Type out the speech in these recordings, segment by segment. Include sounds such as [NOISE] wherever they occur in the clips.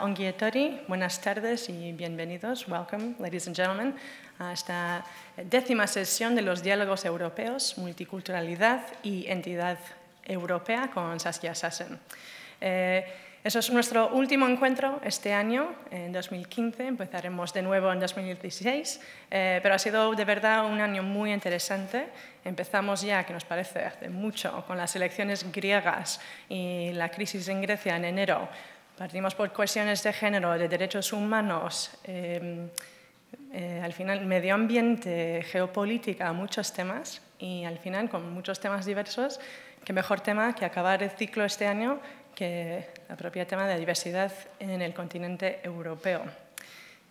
Onguietori, buenas tardes y bienvenidos, welcome, ladies and gentlemen, a esta décima sesión de los diálogos europeos, multiculturalidad y entidad europea con Saskia Sassen. Eh, eso es nuestro último encuentro este año, en 2015, empezaremos de nuevo en 2016, eh, pero ha sido de verdad un año muy interesante. Empezamos ya, que nos parece hace mucho, con las elecciones griegas y la crisis en Grecia en enero, partimos por cuestiones de género, de derechos humanos, em, eh, al final medio ambiente, geopolítica, muchos temas y al final con muchos temas diversos, qué mejor tema que acabar el ciclo este año que el propio tema de diversidad en el continente europeo.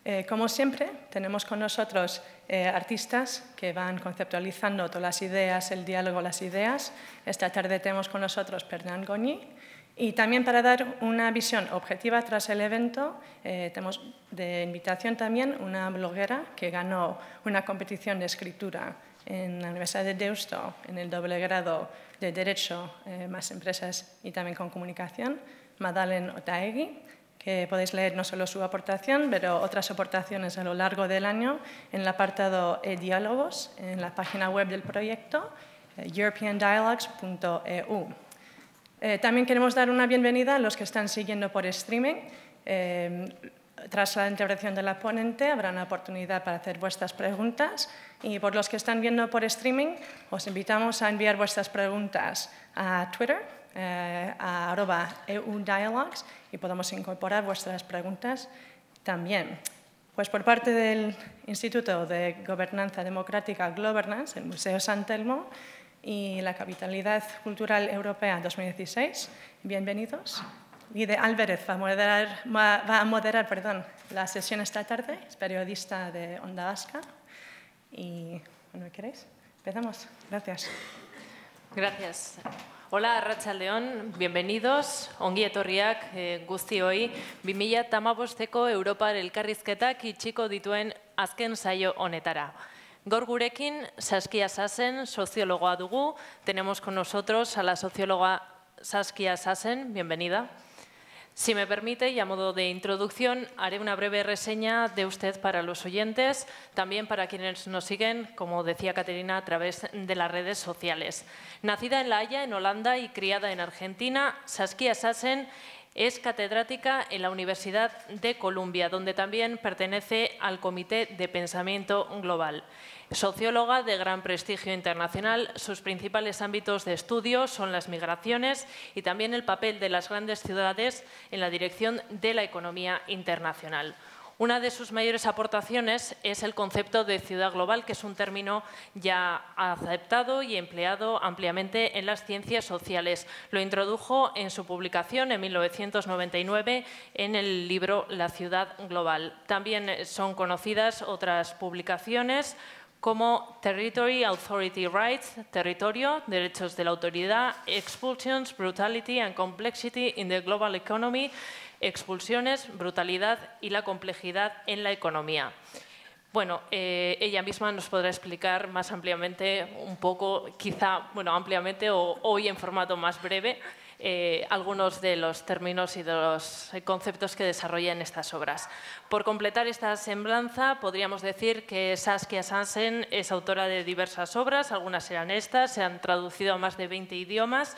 Eh, como siempre, tenemos con nosotros eh, artistas que van conceptualizando todas las ideas, el diálogo, las ideas. Esta tarde tenemos con nosotros Pernán Goñi, y también para dar una visión objetiva tras el evento, eh, tenemos de invitación también una bloguera que ganó una competición de escritura en la Universidad de Deusto, en el doble grado de Derecho, eh, más Empresas y también con Comunicación, Madalen Otaegui, que podéis leer no solo su aportación, pero otras aportaciones a lo largo del año en el apartado Diálogos, en la página web del proyecto, eh, europeandialogues.eu. Eh, también queremos dar una bienvenida a los que están siguiendo por streaming. Eh, tras la intervención de la ponente habrá una oportunidad para hacer vuestras preguntas y por los que están viendo por streaming os invitamos a enviar vuestras preguntas a Twitter, eh, a eudialogues y podemos incorporar vuestras preguntas también. Pues por parte del Instituto de Gobernanza Democrática Governance, el Museo San Telmo, y la Capitalidad Cultural Europea 2016. Bienvenidos. de Álvarez va a moderar, va a moderar perdón, la sesión esta tarde, es periodista de Onda Vasca. Y, bueno, ¿queréis? Empezamos. Gracias. Gracias. Hola, Racha León, bienvenidos, ongi etorriak e, guzti hoi, Europa del Europar y itxiko dituen azken saio honetara. Gorgurekin gurekin Saskia Sassen, sociólogo dugu. Tenemos con nosotros a la socióloga Saskia Sassen. Bienvenida. Si me permite, y a modo de introducción, haré una breve reseña de usted para los oyentes, también para quienes nos siguen, como decía Caterina, a través de las redes sociales. Nacida en La Haya, en Holanda, y criada en Argentina, Saskia Sassen es catedrática en la Universidad de Columbia, donde también pertenece al Comité de Pensamiento Global. Socióloga de gran prestigio internacional, sus principales ámbitos de estudio son las migraciones y también el papel de las grandes ciudades en la dirección de la economía internacional. Una de sus mayores aportaciones es el concepto de ciudad global, que es un término ya aceptado y empleado ampliamente en las ciencias sociales. Lo introdujo en su publicación en 1999 en el libro La ciudad global. También son conocidas otras publicaciones como Territory Authority Rights, territorio, derechos de la autoridad, expulsions, brutality and complexity in the global economy, expulsiones, brutalidad y la complejidad en la economía. Bueno, eh, ella misma nos podrá explicar más ampliamente, un poco, quizá, bueno, ampliamente o hoy en formato más breve, eh, algunos de los términos y de los eh, conceptos que desarrolla en estas obras. Por completar esta semblanza, podríamos decir que Saskia Sansen es autora de diversas obras, algunas eran estas, se han traducido a más de 20 idiomas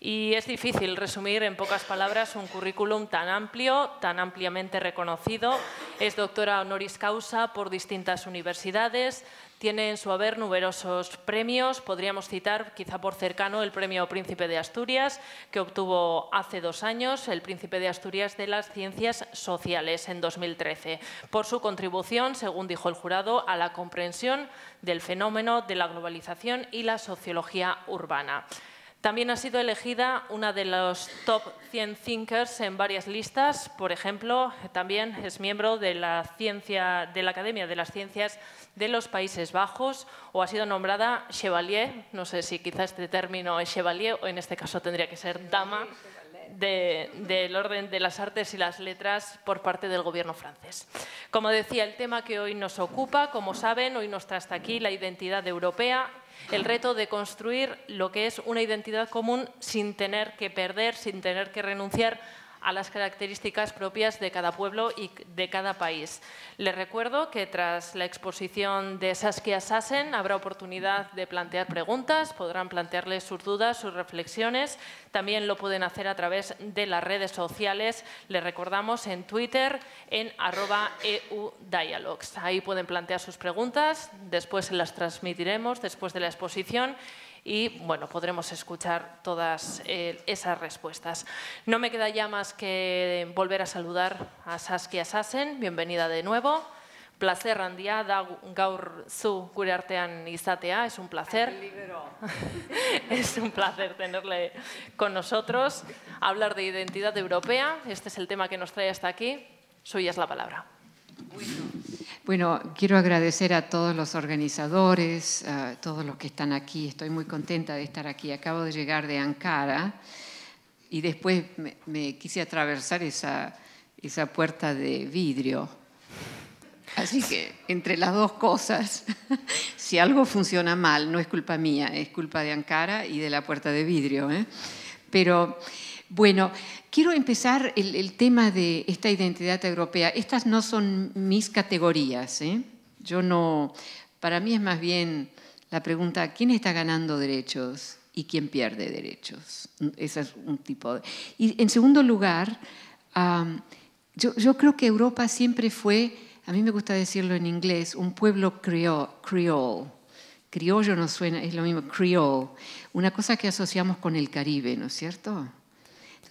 y es difícil resumir en pocas palabras un currículum tan amplio, tan ampliamente reconocido. Es doctora honoris causa por distintas universidades, tiene en su haber numerosos premios, podríamos citar quizá por cercano el premio Príncipe de Asturias, que obtuvo hace dos años, el Príncipe de Asturias de las Ciencias Sociales en 2013, por su contribución, según dijo el jurado, a la comprensión del fenómeno de la globalización y la sociología urbana. También ha sido elegida una de los top 100 thinkers en varias listas. Por ejemplo, también es miembro de la, ciencia, de la Academia de las Ciencias de los Países Bajos o ha sido nombrada Chevalier, no sé si quizá este término es Chevalier o en este caso tendría que ser Dama, del orden de las artes y las letras por parte del gobierno francés. Como decía, el tema que hoy nos ocupa, como saben, hoy nos trae hasta aquí la identidad europea el reto de construir lo que es una identidad común sin tener que perder, sin tener que renunciar a las características propias de cada pueblo y de cada país. Les recuerdo que tras la exposición de Saskia Sassen habrá oportunidad de plantear preguntas, podrán plantearles sus dudas, sus reflexiones. También lo pueden hacer a través de las redes sociales. Les recordamos en Twitter en arroba eudialogues. Ahí pueden plantear sus preguntas, después se las transmitiremos después de la exposición y bueno, podremos escuchar todas eh, esas respuestas. No me queda ya más que volver a saludar a Saskia Sassen, bienvenida de nuevo. Placer handia gaur zu gure artean es un placer. [LAUGHS] es un placer tenerle con nosotros, hablar de identidad europea, este es el tema que nos trae hasta aquí, suya es la palabra. Bueno, quiero agradecer a todos los organizadores, a todos los que están aquí. Estoy muy contenta de estar aquí. Acabo de llegar de Ankara y después me, quise atravesar esa, esa puerta de vidrio. Así que entre las dos cosas, [LAUGHS] si algo funciona mal, no es culpa mía, es culpa de Ankara y de la puerta de vidrio. ¿eh? Pero bueno, quiero empezar el, tema de esta identidad europea. Estas no son mis categorías. ¿eh? Yo no. Para mí es más bien la pregunta: ¿quién está ganando derechos y quién pierde derechos? Ese es un tipo de. Y en segundo lugar, yo, creo que Europa siempre fue, a mí me gusta decirlo en inglés, un pueblo creol. criollo no suena, es lo mismo, creole, una cosa que asociamos con el Caribe, ¿no es cierto?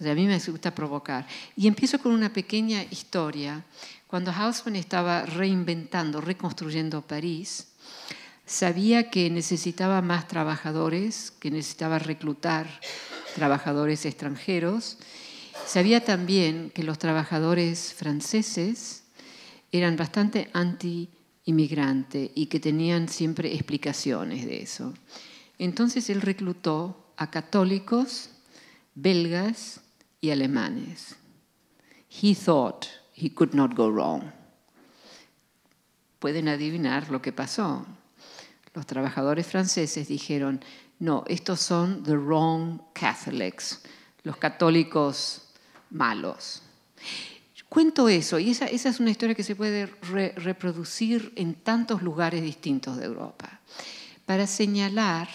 a mí me gusta provocar. Y empiezo con una pequeña historia. Cuando Haussmann estaba reinventando, reconstruyendo París, sabía que necesitaba más trabajadores, que necesitaba reclutar trabajadores extranjeros. Sabía también que los trabajadores franceses eran bastante anti-inmigrante y que tenían siempre explicaciones de eso. Entonces él reclutó a católicos, belgas, y alemanes. He thought he could not go wrong. Pueden adivinar lo que pasó. Los trabajadores franceses dijeron, no, estos son the wrong Catholics, los católicos malos. Cuento eso, y esa, es una historia que se puede reproducir en tantos lugares distintos de Europa, para señalar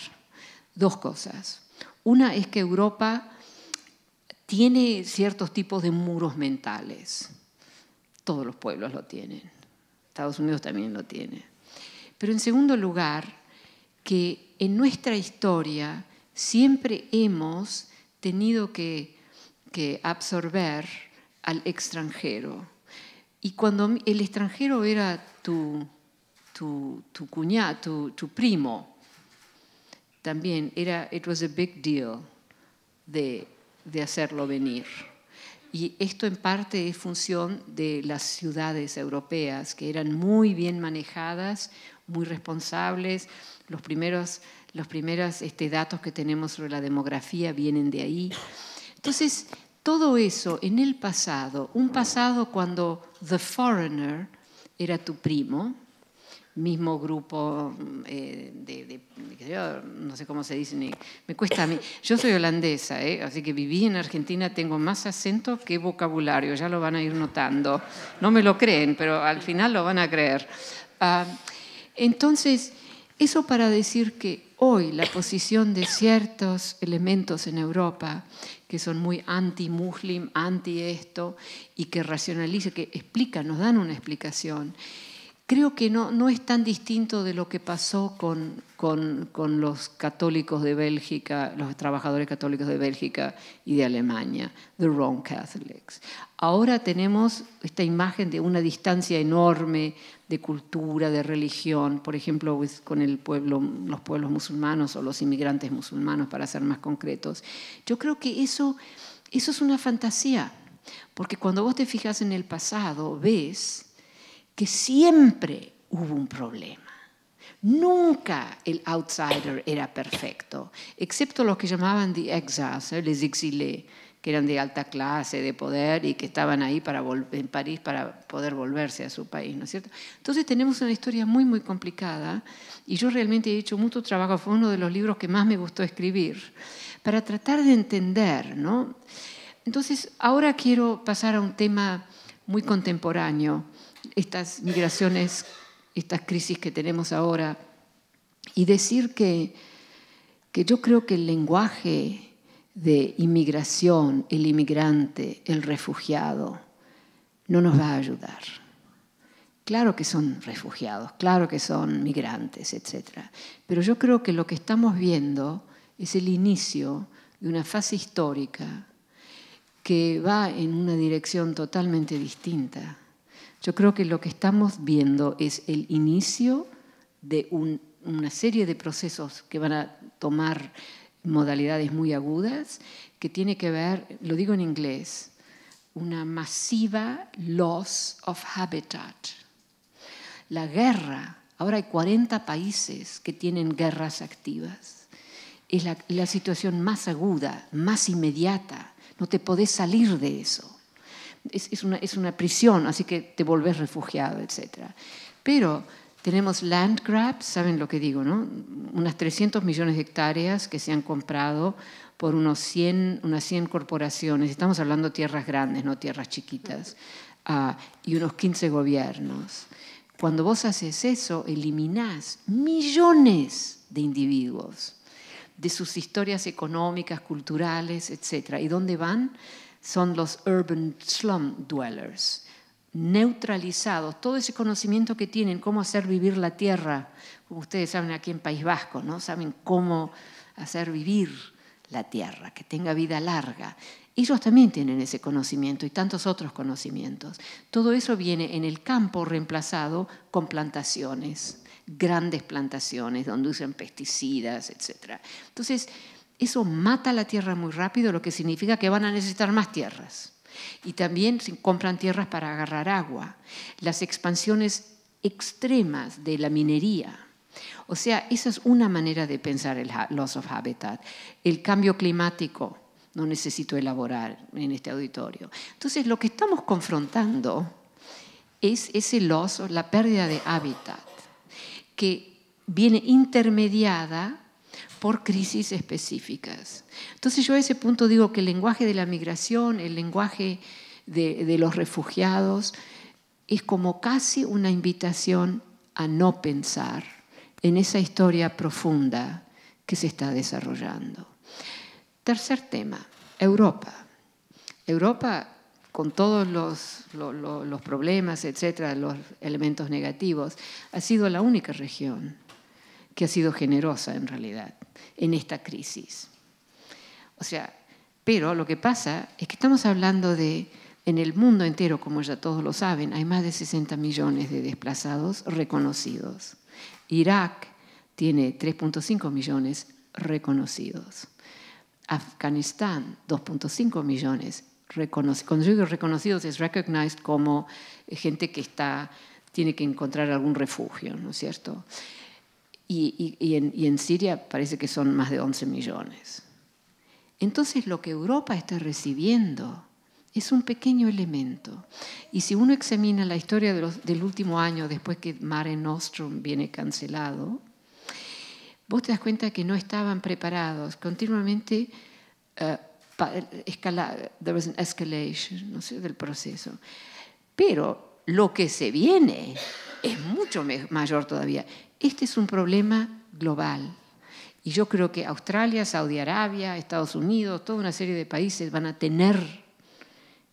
dos cosas. Una es que Europa tiene ciertos tipos de muros mentales. Todos los pueblos lo tienen. Estados Unidos también lo tiene. Pero en segundo lugar, que en nuestra historia siempre hemos tenido que, absorber al extranjero. Y cuando el extranjero era tu, tu, cuñado, tu, primo, también era, it was a big deal de de hacerlo venir. Y esto en parte es función de las ciudades europeas, que eran muy bien manejadas, muy responsables. Los primeros, los primeros este, datos que tenemos sobre la demografía vienen de ahí. Entonces, todo eso en el pasado, un pasado cuando The Foreigner era tu primo, mismo grupo mm, eh, de, no sé cómo se dice, me cuesta a mí. Yo soy holandesa, ¿eh? así que viví en Argentina, tengo más acento que vocabulario, ya lo van a ir notando. No me lo creen, pero al final lo van a creer. Ah, entonces, eso para decir que hoy la posición de ciertos elementos en Europa que son muy anti-muslim, anti esto, y que racionalizan, que explican, nos dan una explicación, creo que no, no es tan distinto de lo que pasó con, con, con, los católicos de Bélgica, los trabajadores católicos de Bélgica y de Alemania, the wrong Catholics. Ahora tenemos esta imagen de una distancia enorme de cultura, de religión, por ejemplo, pues, con el pueblo, los pueblos musulmanos o los inmigrantes musulmanos, para ser más concretos. Yo creo que eso, eso es una fantasía, porque cuando vos te fijas en el pasado, ves que siempre hubo un problema. Nunca el outsider era perfecto, excepto los que llamaban the exiles, les exilés, que eran de alta clase, de poder y que estaban ahí para en París para poder volverse a su país, ¿no es cierto? Entonces tenemos una historia muy, muy complicada y yo realmente he hecho mucho trabajo, fue uno de los libros que más me gustó escribir, para tratar de entender, ¿no? Entonces, ahora quiero pasar a un tema muy contemporáneo, estas migraciones, estas crisis que tenemos ahora, y decir que, yo creo que el lenguaje de inmigración, el inmigrante, el refugiado, no nos va a ayudar. Claro que son refugiados, claro que son migrantes, etc. Pero yo creo que lo que estamos viendo es el inicio de una fase histórica que va en una dirección totalmente distinta yo creo que lo que estamos viendo es el inicio de una serie de procesos que van a tomar modalidades muy agudas, que tiene que ver, lo digo en inglés, una masiva loss of habitat. La guerra, ahora hay 40 países que tienen guerras activas. Es la, la situación más aguda, más inmediata. No te podés salir de eso es, una, prisión, así que te volvés refugiado, etc. Pero tenemos land grabs, saben lo que digo, ¿no? Unas 300 millones de hectáreas que se han comprado por unos 100, unas 100 corporaciones. Estamos hablando de tierras grandes, no tierras chiquitas. Ah, y unos 15 gobiernos. Cuando vos haces eso, eliminás millones de individuos de sus historias económicas, culturales, etc. ¿Y dónde van? son los urban slum dwellers, neutralizados, todo ese conocimiento que tienen, cómo hacer vivir la tierra, como ustedes saben aquí en País Vasco, ¿no? Saben cómo hacer vivir la tierra, que tenga vida larga. Ellos también tienen ese conocimiento y tantos otros conocimientos. Todo eso viene en el campo reemplazado con plantaciones, grandes plantaciones donde usan pesticidas, etc. Entonces, eso mata la tierra muy rápido, lo que significa que van a necesitar más tierras. Y también compran tierras para agarrar agua. Las expansiones extremas de la minería. O sea, esa es una manera de pensar el loss of habitat. El cambio climático, no necesito elaborar en este auditorio. Entonces, lo que estamos confrontando es ese loss, la pérdida de hábitat, que viene intermediada por crisis específicas. Entonces yo a ese punto digo que el lenguaje de la migración, el lenguaje de, los refugiados, es como casi una invitación a no pensar en esa historia profunda que se está desarrollando. Tercer tema, Europa. Europa, con todos los, los, problemas, etcétera, los elementos negativos, ha sido la única región que ha sido generosa en realidad en esta crisis. O sea, pero lo que pasa es que estamos hablando de, en el mundo entero, como ya todos lo saben, hay más de 60 millones de desplazados reconocidos. Irak tiene 3.5 millones reconocidos. Afganistán, 2.5 millones reconocidos. Cuando reconocidos es recognized como gente que está, tiene que encontrar algún refugio, ¿no es cierto? y, en, Siria parece que son más de 11 millones. Entonces lo que Europa está recibiendo es un pequeño elemento. Y si uno examina la historia del último año, después que Mare Nostrum viene cancelado, vos te das cuenta que no estaban preparados. Continuamente eh, para escalar there was an escalation no sé, del proceso. Pero lo que se viene es mucho mayor todavía. Este es un problema global. Y yo creo que Australia, Saudi Arabia, Estados Unidos, toda una serie de países van a tener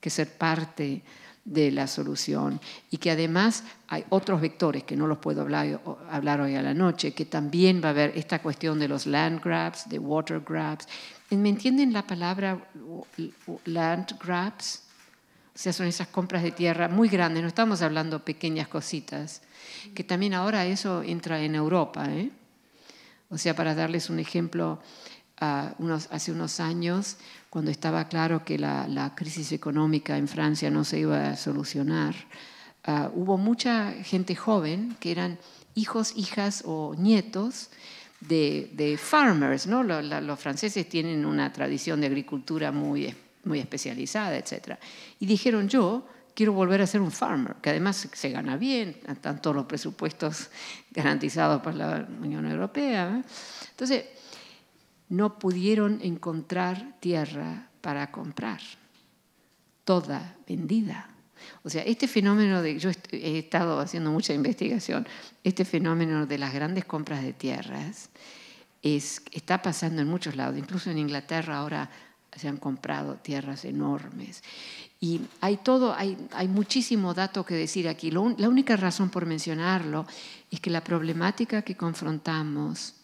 que ser parte de la solución y que además hay otros vectores que no los puedo hablar, hoy a la noche, que también va a haber esta cuestión de los land grabs, de water grabs. ¿Me entienden la palabra land grabs? O sea, son esas compras de tierra muy grandes, no estamos hablando pequeñas cositas que también ahora eso entra en Europa. ¿eh? O sea, para darles un ejemplo, hace unos años, cuando estaba claro que la, crisis económica en Francia no se iba a solucionar, ah, hubo mucha gente joven que eran hijos, hijas o nietos de, farmers. Los, franceses tienen una tradición de agricultura muy, muy especializada, etc. Y dijeron yo, quiero volver a ser un farmer, que además se gana bien, están todos los presupuestos [LAUGHS] garantizados por la Unión Europea. ¿eh? Entonces, no pudieron encontrar tierra para comprar, toda vendida. O sea, este fenómeno de, yo he estado haciendo mucha investigación, este fenómeno de las grandes compras de tierras es, está pasando en muchos lados, incluso en Inglaterra ahora se han comprado tierras enormes. Y hay todo, hay, hay muchísimo dato que decir aquí. la única razón por mencionarlo es que la problemática que confrontamos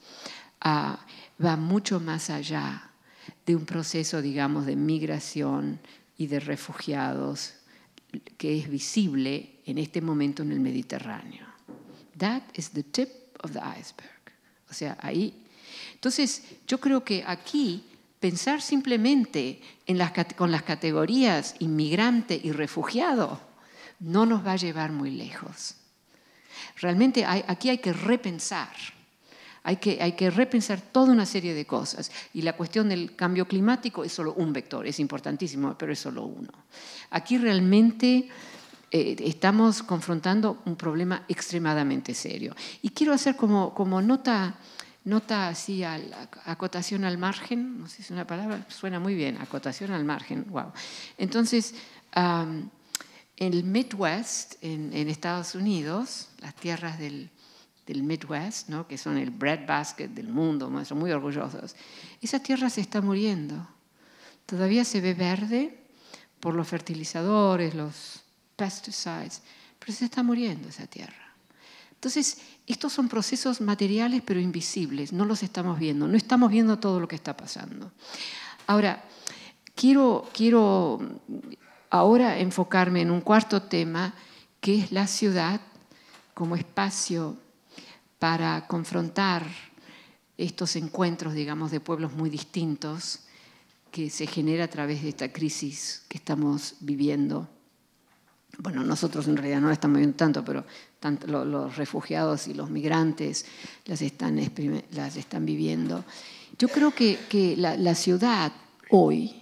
ah, va mucho más allá de un proceso, digamos, de migración y de refugiados que es visible en este momento en el Mediterráneo. That is the tip of the iceberg. O sea, ahí. Entonces, yo creo que aquí pensar simplemente en con las categorías inmigrante y refugiado no nos va a llevar muy lejos. Realmente aquí hay que repensar, hay que, hay que repensar toda una serie de cosas. Y la cuestión del cambio climático es solo un vector, es importantísimo, pero es solo uno. Aquí realmente eh, estamos confrontando un problema extremadamente serio. Y quiero hacer como, como nota nota así, acotación al margen, no sé si es una palabra, suena muy bien, acotación al margen, wow. Entonces, en el Midwest, en, Estados Unidos, las tierras del, del Midwest, ¿no? que son el breadbasket del mundo, son muy orgullosos, esa tierra se está muriendo. Todavía se ve verde por los fertilizadores, los pesticides, pero se está muriendo esa tierra. Entonces, estos son procesos materiales pero invisibles, no los estamos viendo, no estamos viendo todo lo que está pasando. Ahora, quiero, ahora enfocarme en un cuarto tema, que es la ciudad como espacio para confrontar estos encuentros, digamos, de pueblos muy distintos que se genera a través de esta crisis que estamos viviendo bueno, nosotros en realidad no estamos viendo tanto, pero los refugiados y los migrantes las están, las están viviendo. Yo creo que, la, ciudad hoy,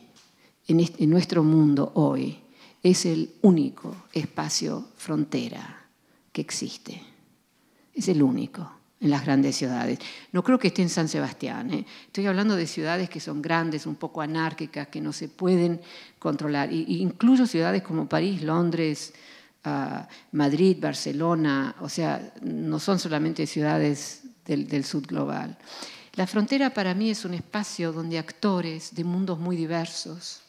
en nuestro mundo hoy, es el único espacio frontera que existe. Es el único en las grandes ciudades. No creo que esté en San Sebastián. ¿eh? Estoy hablando de ciudades que son grandes, un poco anárquicas, que no se pueden controlar. Incluso ciudades como París, Londres, ah, Madrid, Barcelona. O sea, no son solamente ciudades del sur global. La frontera para mí es un espacio donde actores de mundos muy diversos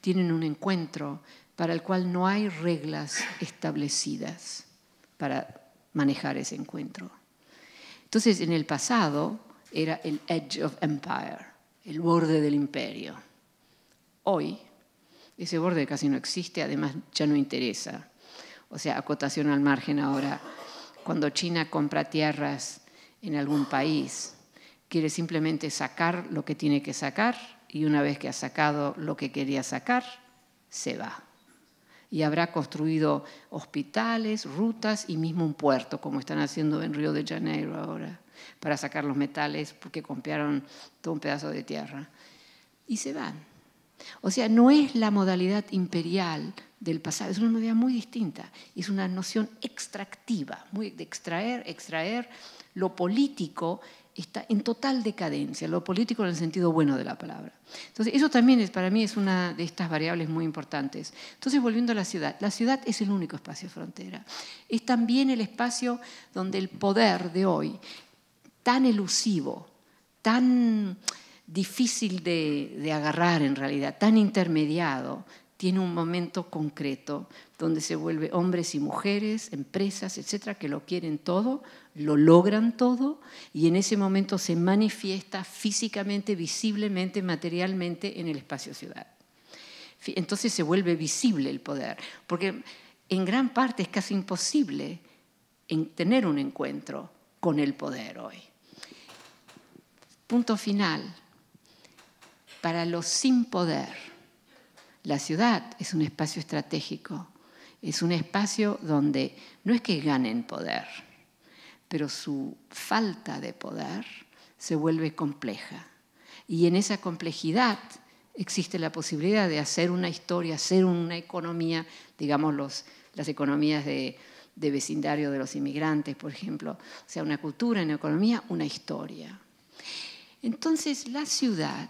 tienen un encuentro para el cual no hay reglas establecidas para manejar ese encuentro. Entonces, en el pasado era el edge of empire, el borde del imperio. Hoy, ese borde casi no existe, además ya no interesa. O sea, acotación al margen ahora, cuando China compra tierras en algún país, quiere simplemente sacar lo que tiene que sacar y una vez que ha sacado lo que quería sacar, se va y habrá construido hospitales, rutas y mismo un puerto, como están haciendo en Río de Janeiro ahora, para sacar los metales porque compraron todo un pedazo de tierra. Y se van. O sea, no es la modalidad imperial del pasado, es una modalidad muy distinta, es una noción extractiva, muy de extraer, extraer lo político está en total decadencia, lo político en el sentido bueno de la palabra. Entonces, eso también es, para mí es una de estas variables muy importantes. Entonces, volviendo a la ciudad, la ciudad es el único espacio frontera. Es también el espacio donde el poder de hoy, tan elusivo, tan difícil de agarrar en realidad, tan intermediado, tiene un momento concreto donde se vuelve hombres y mujeres, empresas, etcétera, que lo quieren todo, lo logran todo y en ese momento se manifiesta físicamente, visiblemente, materialmente en el espacio ciudad. Entonces se vuelve visible el poder, porque en gran parte es casi imposible tener un encuentro con el poder hoy. Punto final. Para los sin poder, la ciudad es un espacio estratégico, es un espacio donde no es que ganen poder, pero su falta de poder se vuelve compleja. Y en esa complejidad existe la posibilidad de hacer una historia, hacer una economía, digamos las economías de, de vecindario de los inmigrantes, por ejemplo, o sea, una cultura, una economía, una historia. Entonces la ciudad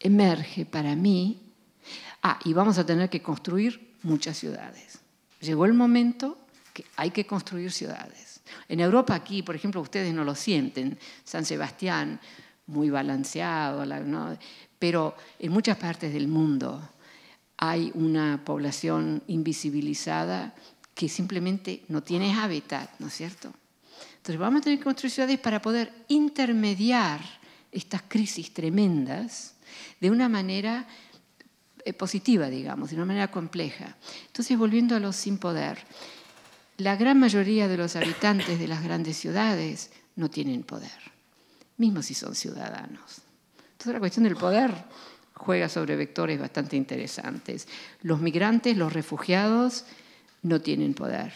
emerge para mí Ah, y vamos a tener que construir muchas ciudades. Llegó el momento que hay que construir ciudades. En Europa aquí, por ejemplo, ustedes no lo sienten, San Sebastián, muy balanceado, pero en muchas partes del mundo hay una población invisibilizada que simplemente no tiene hábitat, ¿no es cierto? Entonces vamos a tener que construir ciudades para poder intermediar estas crisis tremendas de una manera eh, positiva, digamos, de una manera compleja. Entonces, volviendo a los sin poder, la gran mayoría de los habitantes de las grandes ciudades no tienen poder, mismo si son ciudadanos. Entonces, la cuestión del poder juega sobre vectores bastante interesantes. Los migrantes, los refugiados, no tienen poder,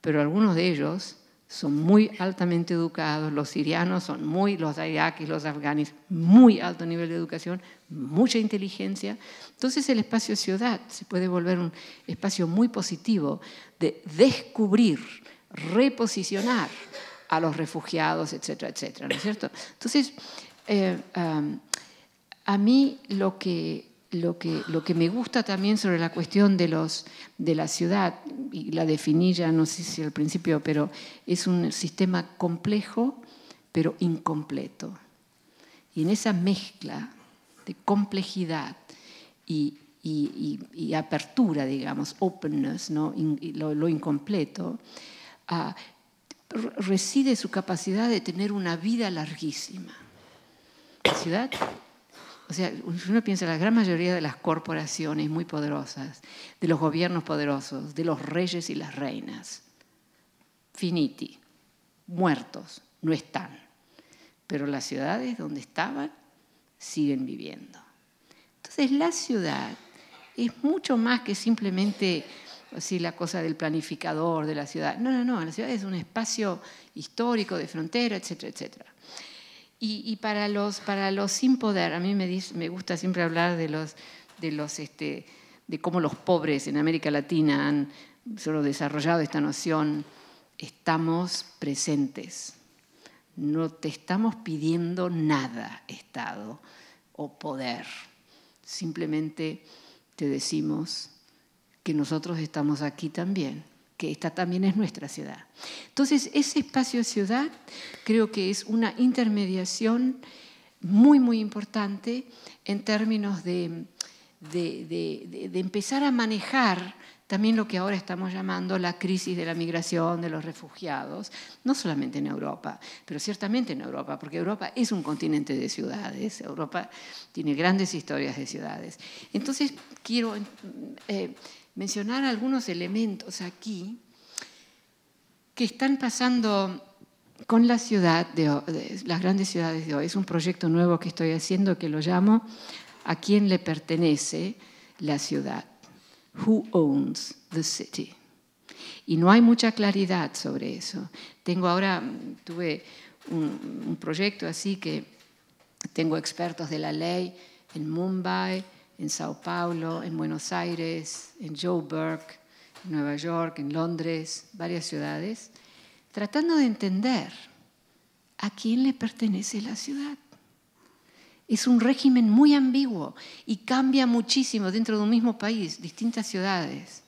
pero algunos de ellos son muy altamente educados, los sirianos son muy, los iraquíes, los afganis, muy alto nivel de educación, mucha inteligencia. Entonces el espacio ciudad se puede volver un espacio muy positivo de descubrir, reposicionar a los refugiados, etcétera, etcétera, ¿no es cierto? Entonces, eh, a mí lo que lo que, lo que me gusta también sobre la cuestión de, los, de la ciudad, y la definí ya, no sé si al principio, pero es un sistema complejo, pero incompleto. Y en esa mezcla de complejidad y, y, apertura, digamos, openness, ¿no? lo, incompleto, ah, reside su capacidad de tener una vida larguísima. La ciudad o sea, uno piensa, la gran mayoría de las corporaciones muy poderosas, de los gobiernos poderosos, de los reyes y las reinas, finiti, muertos, no están. Pero las ciudades donde estaban siguen viviendo. Entonces la ciudad es mucho más que simplemente así, la cosa del planificador de la ciudad. No, no, no, la ciudad es un espacio histórico de frontera, etcétera, etcétera. Y, para, los, para los sin poder, a mí me, me gusta siempre hablar de, los, de, los, este, de cómo los pobres en América Latina han solo desarrollado esta noción, estamos presentes. No te estamos pidiendo nada, Estado o poder. Simplemente te decimos que nosotros estamos aquí también que esta también es nuestra ciudad. Entonces, ese espacio ciudad creo que es una intermediación muy, muy importante en términos de, de, empezar a manejar también lo que ahora estamos llamando la crisis de la migración, de los refugiados, no solamente en Europa, pero ciertamente en Europa, porque Europa es un continente de ciudades, Europa tiene grandes historias de ciudades. Entonces, quiero... Eh, mencionar algunos elementos aquí que están pasando con la ciudad de, las grandes ciudades de hoy. Es un proyecto nuevo que estoy haciendo que lo llamo ¿A quién le pertenece la ciudad? Who owns the city? Y no hay mucha claridad sobre eso. Tengo ahora, tuve un proyecto así que tengo expertos de la ley en Mumbai, en Sao Paulo, en Buenos Aires, en Joburg, en Nueva York, en Londres, varias ciudades, tratando de entender a quién le pertenece la ciudad. Es un régimen muy ambiguo y cambia muchísimo dentro de un mismo país, distintas ciudades.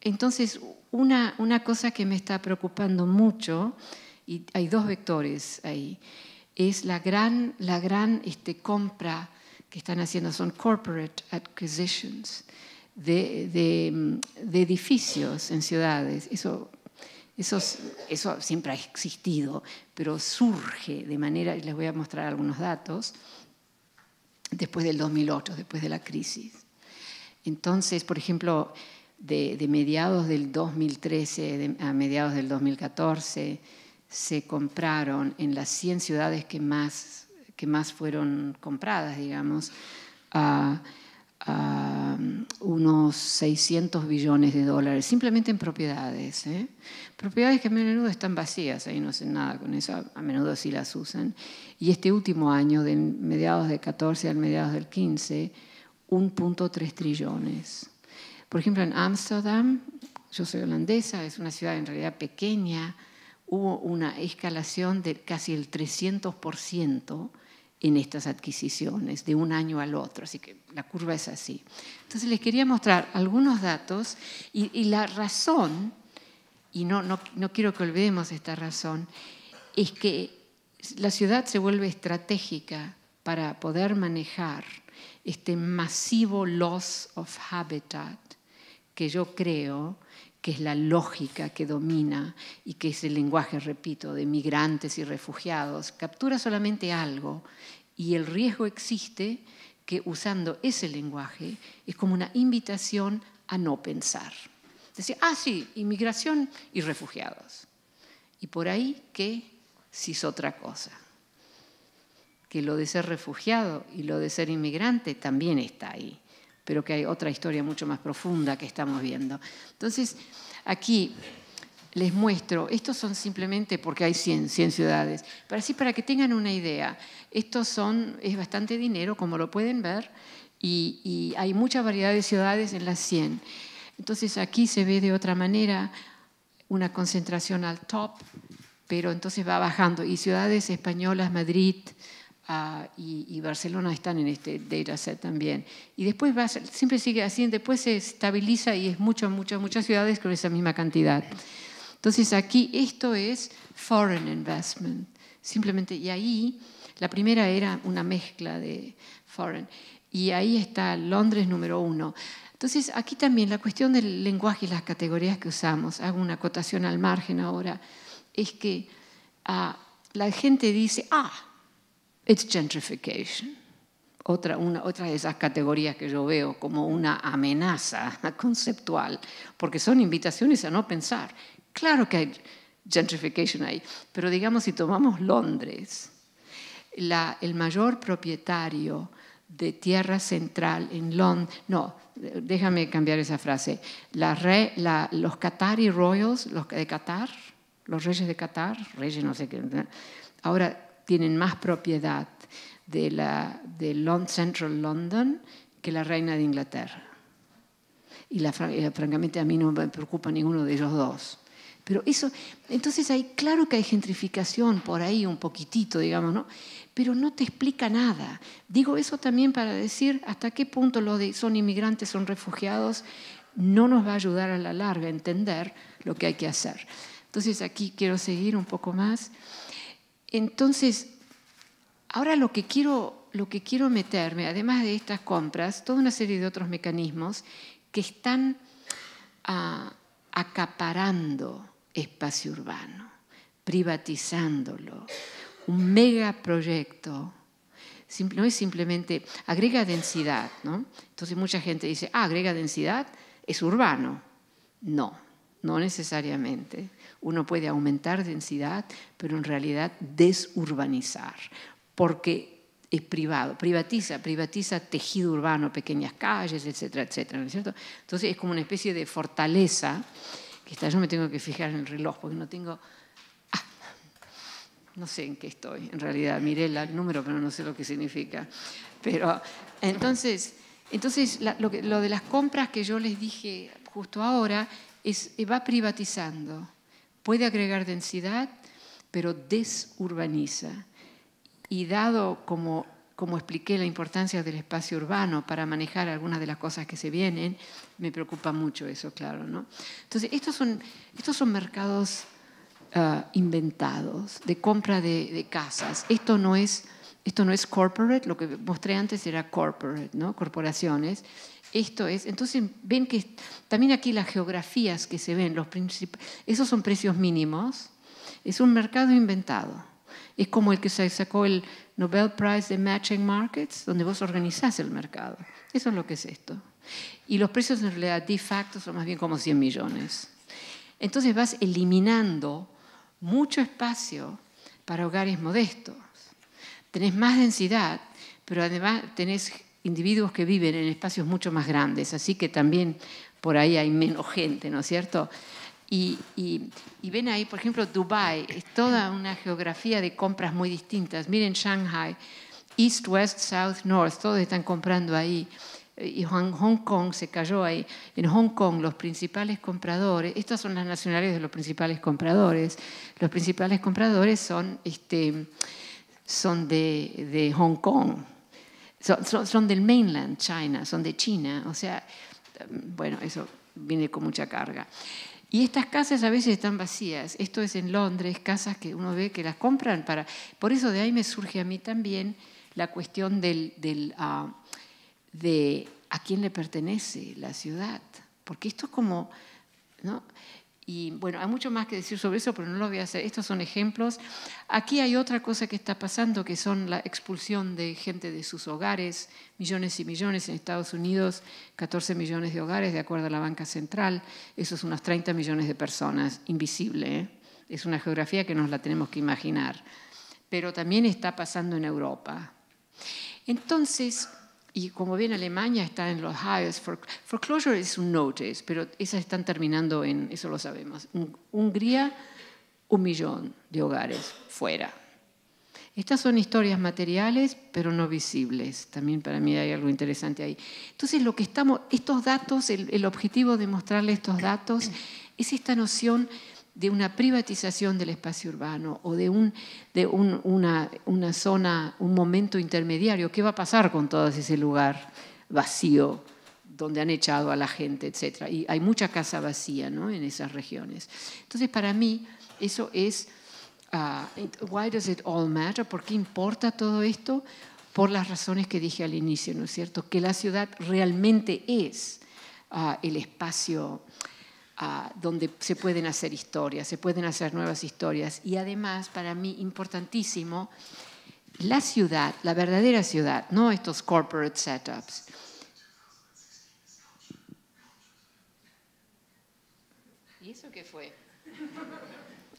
Entonces, una, cosa que me está preocupando mucho, y hay dos vectores ahí, es la gran, la gran este, compra que están haciendo son corporate acquisitions de, edificios en ciudades. Eso, eso, eso siempre ha existido, pero surge de manera, les voy a mostrar algunos datos, después del 2008, después de la crisis. Entonces, por ejemplo, de, mediados del 2013 a mediados del 2014 se compraron en las 100 ciudades que más que más fueron compradas, digamos, a, unos 600 billones de dólares, simplemente en propiedades. ¿eh? Propiedades que a menudo están vacías, ahí no hacen nada con eso, a menudo sí las usan. Y este último año, de mediados del 14 al mediados del 15, 1.3 trillones. Por ejemplo, en Ámsterdam, yo soy holandesa, es una ciudad en realidad pequeña, hubo una escalación de casi el 300% en estas adquisiciones de un año al otro, así que la curva es así. Entonces les quería mostrar algunos datos y, la razón, y no, no, no quiero que olvidemos esta razón, es que la ciudad se vuelve estratégica para poder manejar este masivo loss of habitat que yo creo que es la lógica que domina y que es el lenguaje, repito, de migrantes y refugiados, captura solamente algo y el riesgo existe que usando ese lenguaje es como una invitación a no pensar. Decir, ah, sí, inmigración y refugiados. Y por ahí que si es otra cosa. Que lo de ser refugiado y lo de ser inmigrante también está ahí, pero que hay otra historia mucho más profunda que estamos viendo. Entonces, aquí les muestro, estos son simplemente porque hay 100, ciudades, Pero así para que tengan una idea, estos son, es bastante dinero, como lo pueden ver, y, hay mucha variedad de ciudades en las 100. Entonces aquí se ve de otra manera una concentración al top, pero entonces va bajando, y ciudades españolas, Madrid, ah, y, Barcelona están en este dataset también. Y después va, siempre sigue así, después se estabiliza y es muchas, muchas, muchas ciudades con esa misma cantidad. Entonces aquí esto es foreign investment. Simplemente, y ahí la primera era una mezcla de foreign. Y ahí está Londres número uno. Entonces, aquí también la cuestión del lenguaje y las categorías que usamos, hago una acotación al margen ahora, es que ah, la gente dice, ah, it's gentrification. Otra, una, otra de esas categorías que yo veo como una amenaza [LAUGHS] conceptual, porque son invitaciones a no pensar. Claro que hay gentrification ahí, pero digamos si tomamos Londres, el mayor propietario de tierra central en Londres, no, déjame cambiar esa frase, los Qatari Royals, los de Qatar, los reyes de Qatar, reyes no sé qué, ahora tienen más propiedad de, la, Central London que la reina de Inglaterra. y eh, francamente a mí no me preocupa ninguno de ellos dos. Pero eso, entonces hay, claro que hay gentrificación por ahí un poquitito, digamos, ¿no? Pero no te explica nada. Digo eso también para decir hasta qué punto los de son inmigrantes, son refugiados, no nos va a ayudar a la larga a entender lo que hay que hacer. Entonces aquí quiero seguir un poco más. Entonces, ahora lo que quiero, lo que quiero meterme, además de estas compras, toda una serie de otros mecanismos que están... Ah, acaparando espacio urbano, privatizándolo. Un megaproyecto no es simplemente agrega densidad, ¿no? Entonces mucha gente dice, ah, agrega densidad, es urbano. No, no necesariamente. Uno puede aumentar densidad, pero en realidad desurbanizar, porque es privado, privatiza, privatiza tejido urbano, pequeñas calles, etcétera, etcétera, es cierto? Entonces es como una especie de fortaleza yo me tengo que fijar en el reloj porque no tengo, ah, no sé en qué estoy, en realidad, miré el número pero no sé lo que significa. Pero entonces, entonces lo, de las compras que yo les dije justo ahora es, eh, va privatizando, puede agregar densidad, pero desurbaniza. Y dado como como expliqué la importancia del espacio urbano para manejar algunas de las cosas que se vienen, me preocupa mucho eso, claro. Entonces, estos son, estos son mercados ah, inventados de compra de, casas. Esto no, es, esto no es corporate, lo que mostré antes era corporate, ¿no? corporaciones. Esto es, entonces ven que también aquí las geografías que se ven, los esos son precios mínimos, es un mercado inventado. Es como el que se sacó el Nobel Prize de Matching Markets, donde vos organizás el mercado. Eso es lo que es esto. Y los precios en realidad de facto son más bien como 100 millones. Entonces vas eliminando mucho espacio para hogares modestos. Tenés más densidad, pero además tenés individuos que viven en espacios mucho más grandes, así que también por ahí hay menos gente, ¿no es cierto? Y, ven ahí, por ejemplo, Dubai es toda una geografía de compras muy distintas. Miren Shanghai, East, West, South, North, todos están comprando ahí. Eh, y Hong Kong se cayó ahí. En Hong Kong los principales compradores, estas son las nacionalidades de los principales compradores, los principales compradores son, este, son de, Hong Kong, son, son del mainland China, son de China. O sea, bueno, eso viene con mucha carga. Y estas casas a veces están vacías. Esto es en Londres, casas que uno ve que las compran para... Por eso de ahí me surge a mí también la cuestión del, ah, de a quién le pertenece la ciudad. Porque esto es como... ¿no? Y bueno, hay mucho más que decir sobre eso, pero no lo voy a hacer. Estos son ejemplos. Aquí hay otra cosa que está pasando, que son la expulsión de gente de sus hogares, millones y millones en Estados Unidos, 14 millones de hogares, de acuerdo a la Banca Central. Eso es unos 30 millones de personas, invisible. ¿eh? Es una geografía que nos la tenemos que imaginar. Pero también está pasando en Europa. Entonces, y como bien Alemania está en los highest, foreclosure es un notice, pero esas están terminando en, eso lo sabemos, Hungría, un millón de hogares fuera. Estas son historias materiales, pero no visibles. También para mí hay algo interesante ahí. Entonces, lo que estamos, estos datos, el, el objetivo de mostrarle estos datos es esta noción de una privatización del espacio urbano o de, un, de una, una, zona, un momento intermediario. ¿Qué va a pasar con todo ese lugar vacío donde han echado a la gente, etcétera? Y hay mucha casa vacía ¿no? en esas regiones. Entonces, para mí, eso es, ah, why does it all matter? ¿Por qué importa todo esto? Por las razones que dije al inicio, ¿no es cierto? Que la ciudad realmente es ah, el espacio donde se pueden hacer historias, se pueden hacer nuevas historias. Y además, para mí, importantísimo, la ciudad, la verdadera ciudad, no estos corporate setups. ¿Y eso qué fue?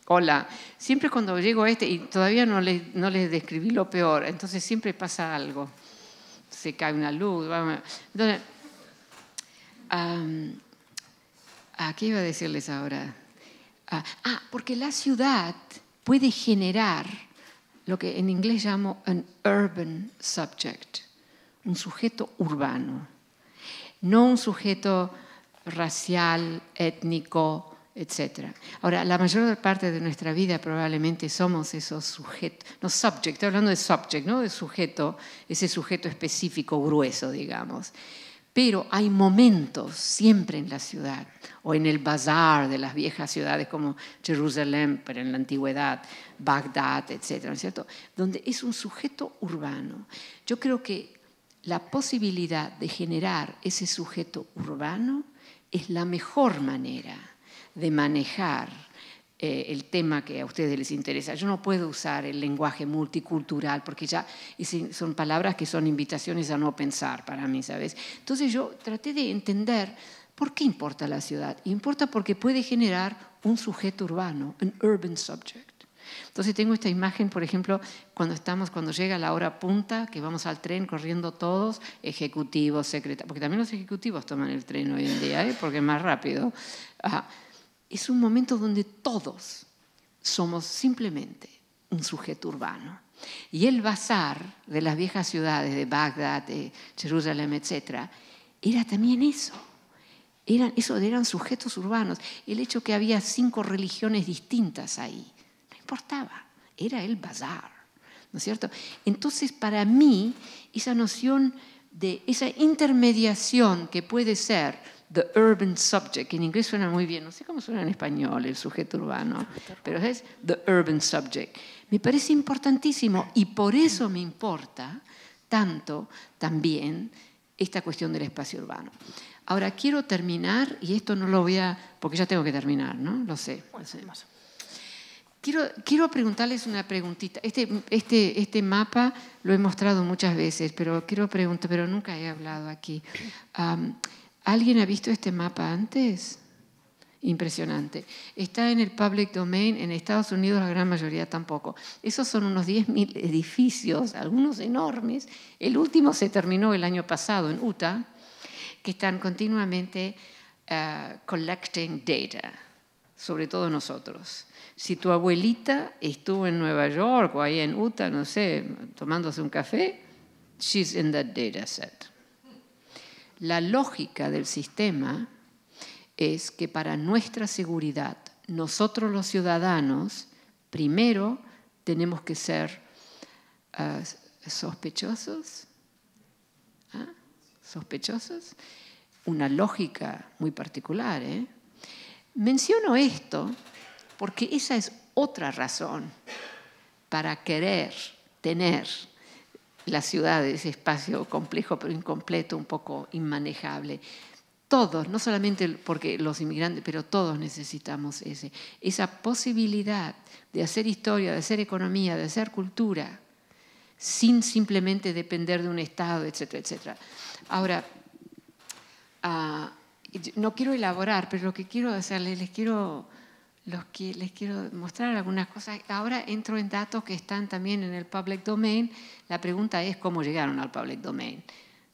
Hola, siempre cuando llego a este, y todavía no les, no les describí lo peor, entonces siempre pasa algo. Se cae una luz. Entonces, Ah, ¿qué iba a decirles ahora? Ah, ah, porque la ciudad puede generar lo que en inglés llamo an urban subject, un sujeto urbano, no un sujeto racial, étnico, etc. Ahora, la mayor parte de nuestra vida probablemente somos esos sujetos, no subject, estoy hablando de subject, no de sujeto, ese sujeto específico, grueso, digamos. Pero hay momentos siempre en la ciudad o en el bazar de las viejas ciudades como Jerusalén, pero en la antigüedad, Bagdad, etc., cierto? Donde es un sujeto urbano. Yo creo que la posibilidad de generar ese sujeto urbano es la mejor manera de manejar eh, el tema que a ustedes les interesa. Yo no puedo usar el lenguaje multicultural porque ya son palabras que son invitaciones a no pensar para mí, ¿sabes? Entonces yo traté de entender por qué importa la ciudad. Importa porque puede generar un sujeto urbano, un urban subject. Entonces tengo esta imagen, por ejemplo, cuando estamos, cuando llega la hora punta, que vamos al tren corriendo todos, ejecutivos, secretarios, porque también los ejecutivos toman el tren hoy en día, ¿eh? porque es más rápido es un momento donde todos somos simplemente un sujeto urbano. Y el bazar de las viejas ciudades de Bagdad, de Jerusalén, etc., era también eso. Eran, eso eran sujetos urbanos. El hecho que había cinco religiones distintas ahí, no importaba, era el bazar. ¿No es cierto? Entonces, para mí, esa noción de esa intermediación que puede ser The Urban Subject. En inglés suena muy bien, no sé cómo suena en español el sujeto urbano, ah, pero es The Urban Subject. Me parece importantísimo y por eso me importa tanto también esta cuestión del espacio urbano. Ahora quiero terminar, y esto no lo voy a, porque ya tengo que terminar, ¿no? Lo sé. Quiero, quiero, preguntarles una preguntita. Este, este, este mapa lo he mostrado muchas veces, pero quiero preguntar, pero nunca he hablado aquí. ¿Alguien ha visto este mapa antes? Impresionante. Está en el public domain, en Estados Unidos la gran mayoría tampoco. Esos son unos 10.000 edificios, algunos enormes. El último se terminó el año pasado en Utah, que están continuamente eh, collecting data, sobre todo nosotros. Si tu abuelita estuvo en Nueva York o ahí en Utah, no sé, tomándose un café, she's in that data set. La lógica del sistema es que para nuestra seguridad, nosotros los ciudadanos, primero tenemos que ser eh, sospechosos, ¿ah? sospechosos, una lógica muy particular. ¿eh? Menciono esto porque esa es otra razón para querer tener la ciudad, ese espacio complejo pero incompleto, un poco inmanejable. Todos, no solamente porque los inmigrantes, pero todos necesitamos ese, esa posibilidad de hacer historia, de hacer economía, de hacer cultura, sin simplemente depender de un Estado, etcétera, etcétera. Ahora, ah, no quiero elaborar, pero lo que quiero hacerles, les quiero los que les quiero mostrar algunas cosas. Ahora entro en datos que están también en el public domain. La pregunta es cómo llegaron al public domain.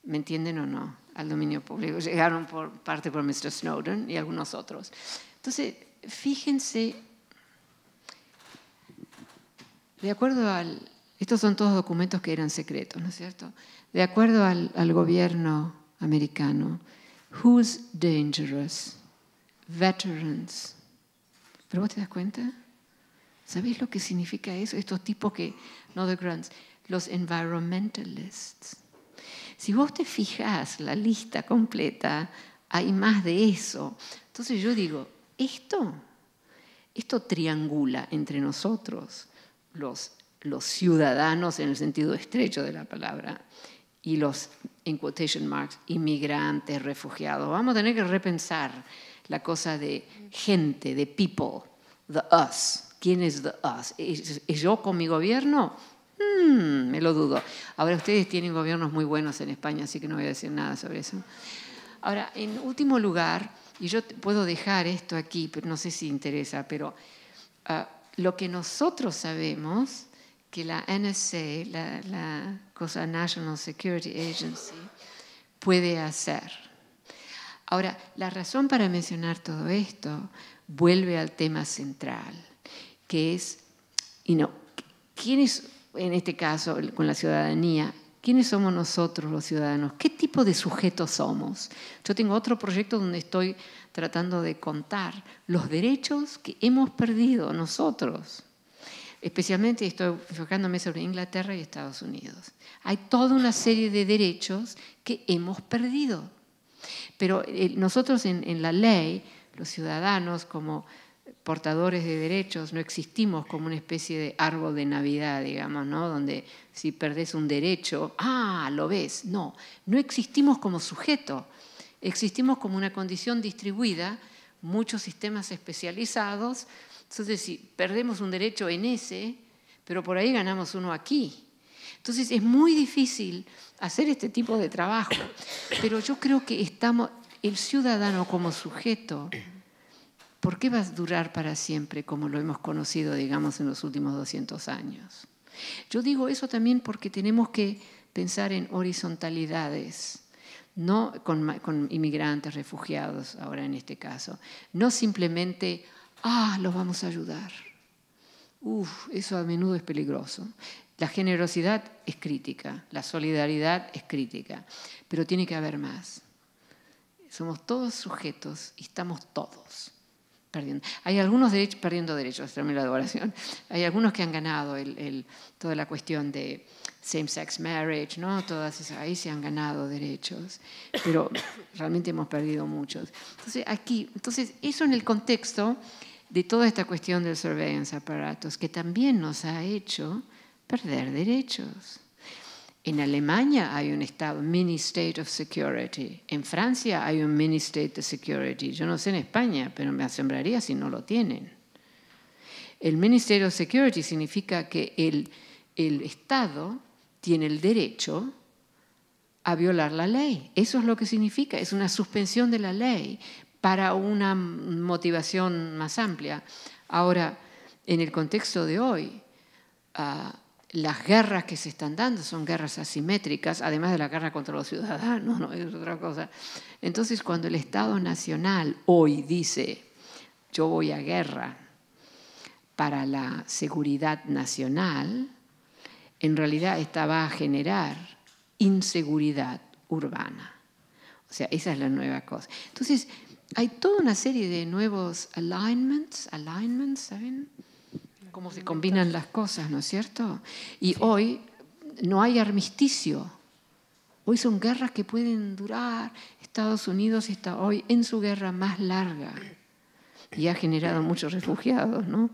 ¿Me entienden o no? Al dominio público. [LAUGHS] Llegaron por parte por Mr. Snowden y algunos otros. Entonces, fíjense, de acuerdo al... Estos son todos documentos que eran secretos, ¿no es cierto? De acuerdo al, gobierno americano, who's dangerous? Veterans. Pero vos te das cuenta, ¿sabéis lo que significa eso? Estos tipos que, no de grunts, los environmentalists. Si vos te fijás la lista completa, hay más de eso. Entonces yo digo, esto, esto triangula entre nosotros, los, los ciudadanos en el sentido estrecho de la palabra, y los, en quotation marks, inmigrantes, refugiados. Vamos a tener que repensar la cosa de gente, de people, the us. ¿Quién es the us? ¿Es, yo con mi gobierno? Hmm, me lo dudo. Ahora ustedes tienen gobiernos muy buenos en España, así que no voy a decir nada sobre eso. Ahora, en último lugar, y yo puedo dejar esto aquí, pero no sé si interesa, pero ah, lo que nosotros sabemos, que la NSA, la, la cosa National Security Agency, puede hacer Ahora, la razón para mencionar todo esto vuelve al tema central, que es, y no, ¿quiénes, en este caso, con la ciudadanía, quiénes somos nosotros los ciudadanos? ¿Qué tipo de sujetos somos? Yo tengo otro proyecto donde estoy tratando de contar los derechos que hemos perdido nosotros. Especialmente estoy enfocándome sobre Inglaterra y Estados Unidos. Hay toda una serie de derechos que hemos perdido pero eh, nosotros en, la ley, los ciudadanos como portadores de derechos, no existimos como una especie de árbol de Navidad, digamos, ¿no? Donde si perdés un derecho, ah, lo ves. No, no existimos como sujeto, existimos como una condición distribuida, muchos sistemas especializados. Entonces, si perdemos un derecho en ese, pero por ahí ganamos uno aquí. Entonces, es muy difícil hacer este tipo de trabajo. Pero yo creo que estamos, el ciudadano como sujeto, ¿por qué va a durar para siempre como lo hemos conocido, digamos, en los últimos 200 años? Yo digo eso también porque tenemos que pensar en horizontalidades, no con, inmigrantes, refugiados, ahora en este caso, no simplemente, ah, los vamos a ayudar. Uf, eso a menudo es peligroso. La generosidad es crítica, la solidaridad es crítica, pero tiene que haber más. Somos todos sujetos y estamos todos perdiendo. Hay algunos perdiendo derechos, también la adoración. Hay algunos que han ganado el, toda la cuestión de same-sex marriage, ¿no? Todas ahí se han ganado derechos, pero realmente hemos perdido muchos. Entonces, aquí, entonces, eso en el contexto de toda esta cuestión del surveillance aparatos, que también nos ha hecho perder derechos. En Alemania hay un estado, mini state of security. En Francia hay un mini state of security. Yo no sé en España, pero me asombraría si no lo tienen. El ministerio of security significa que el, el Estado tiene el derecho a violar la ley. Eso es lo que significa. Es una suspensión de la ley para una motivación más amplia. Ahora, en el contexto de hoy, ah, las guerras que se están dando son guerras asimétricas, además de la guerra contra los ciudadanos, no [LAUGHS] es otra cosa. Entonces, cuando el Estado Nacional hoy dice, yo voy a guerra para la seguridad nacional, en realidad esta va a generar inseguridad urbana. O sea, esa es la nueva cosa. Entonces, hay toda una serie de nuevos alignments, alignments, ¿saben? cómo se combinan las cosas, ¿no es cierto? Y hoy no hay armisticio. Hoy son guerras que pueden durar. Estados Unidos está hoy en su guerra más larga y ha generado muchos refugiados, ¿no?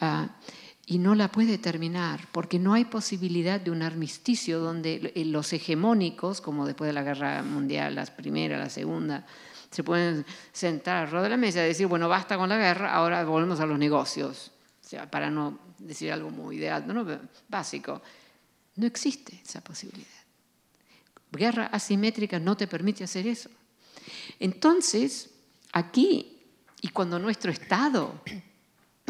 Ah, y no la puede terminar, porque no hay posibilidad de un armisticio donde eh, los hegemónicos, como después de la guerra mundial, la primera, la segunda, se pueden sentar alrededor de la mesa y decir, bueno, basta con la guerra, ahora volvemos a los negocios para no decir algo muy ideal, no, básico, no existe esa posibilidad. Guerra asimétrica no te permite hacer eso. Entonces, aquí, y cuando nuestro Estado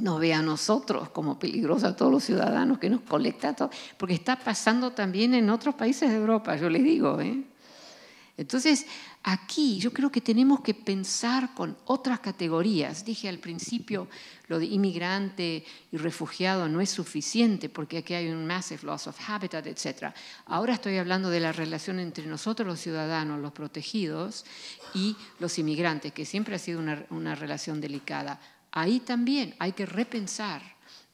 nos ve a nosotros como peligrosos, a todos los ciudadanos que nos colecta, porque está pasando también en otros países de Europa, yo les digo, ¿eh? Entonces, aquí yo creo que tenemos que pensar con otras categorías. Dije al principio, lo de inmigrante y refugiado no es suficiente porque aquí hay un massive loss of habitat, etc. Ahora estoy hablando de la relación entre nosotros los ciudadanos, los protegidos, y los inmigrantes, que siempre ha sido una, una relación delicada. Ahí también hay que repensar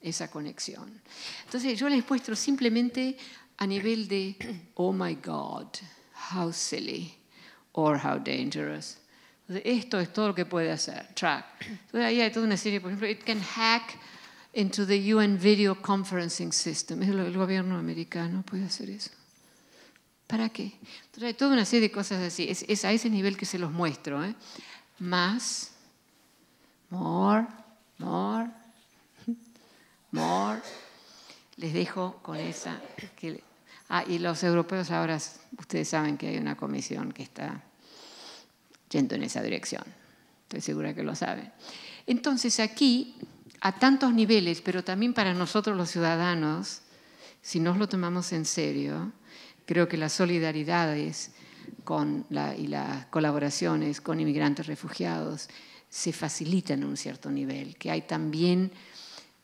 esa conexión. Entonces, yo les muestro simplemente a nivel de, oh my God, how silly or how dangerous. esto es todo lo que puede hacer, track. Entonces, ahí hay toda una serie, por ejemplo, it can hack into the UN video conferencing system. El, gobierno americano puede hacer eso. ¿Para qué? Entonces, hay toda una serie de cosas así. Es, a ese nivel que se los muestro. ¿eh? Más, more, more, [LAUGHS] more. Les dejo con esa que Ah, y los europeos ahora, ustedes saben que hay una comisión que está yendo en esa dirección. Estoy segura que lo saben. Entonces aquí, a tantos niveles, pero también para nosotros los ciudadanos, si nos lo tomamos en serio, creo que las solidaridades y las colaboraciones con inmigrantes refugiados se facilitan a un cierto nivel, que hay también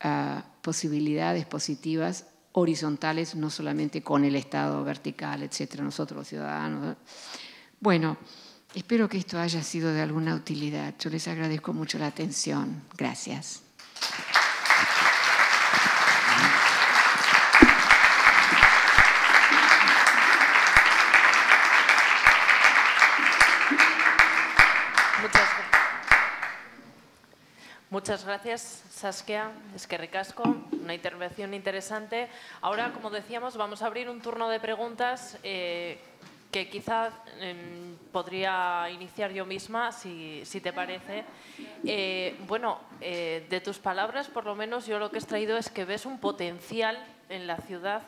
ah, posibilidades positivas horizontales, no solamente con el Estado vertical, etcétera, nosotros los ciudadanos. Bueno, espero que esto haya sido de alguna utilidad. Yo les agradezco mucho la atención. Gracias. Muchas gracias, Saskia. Es que ricasco, una intervención interesante. Ahora, como decíamos, vamos a abrir un turno de preguntas eh, que quizá em, podría iniciar yo misma, si, te parece. Eh, bueno, eh, de tus palabras, por lo menos yo lo que he extraído es que ves un potencial en la ciudad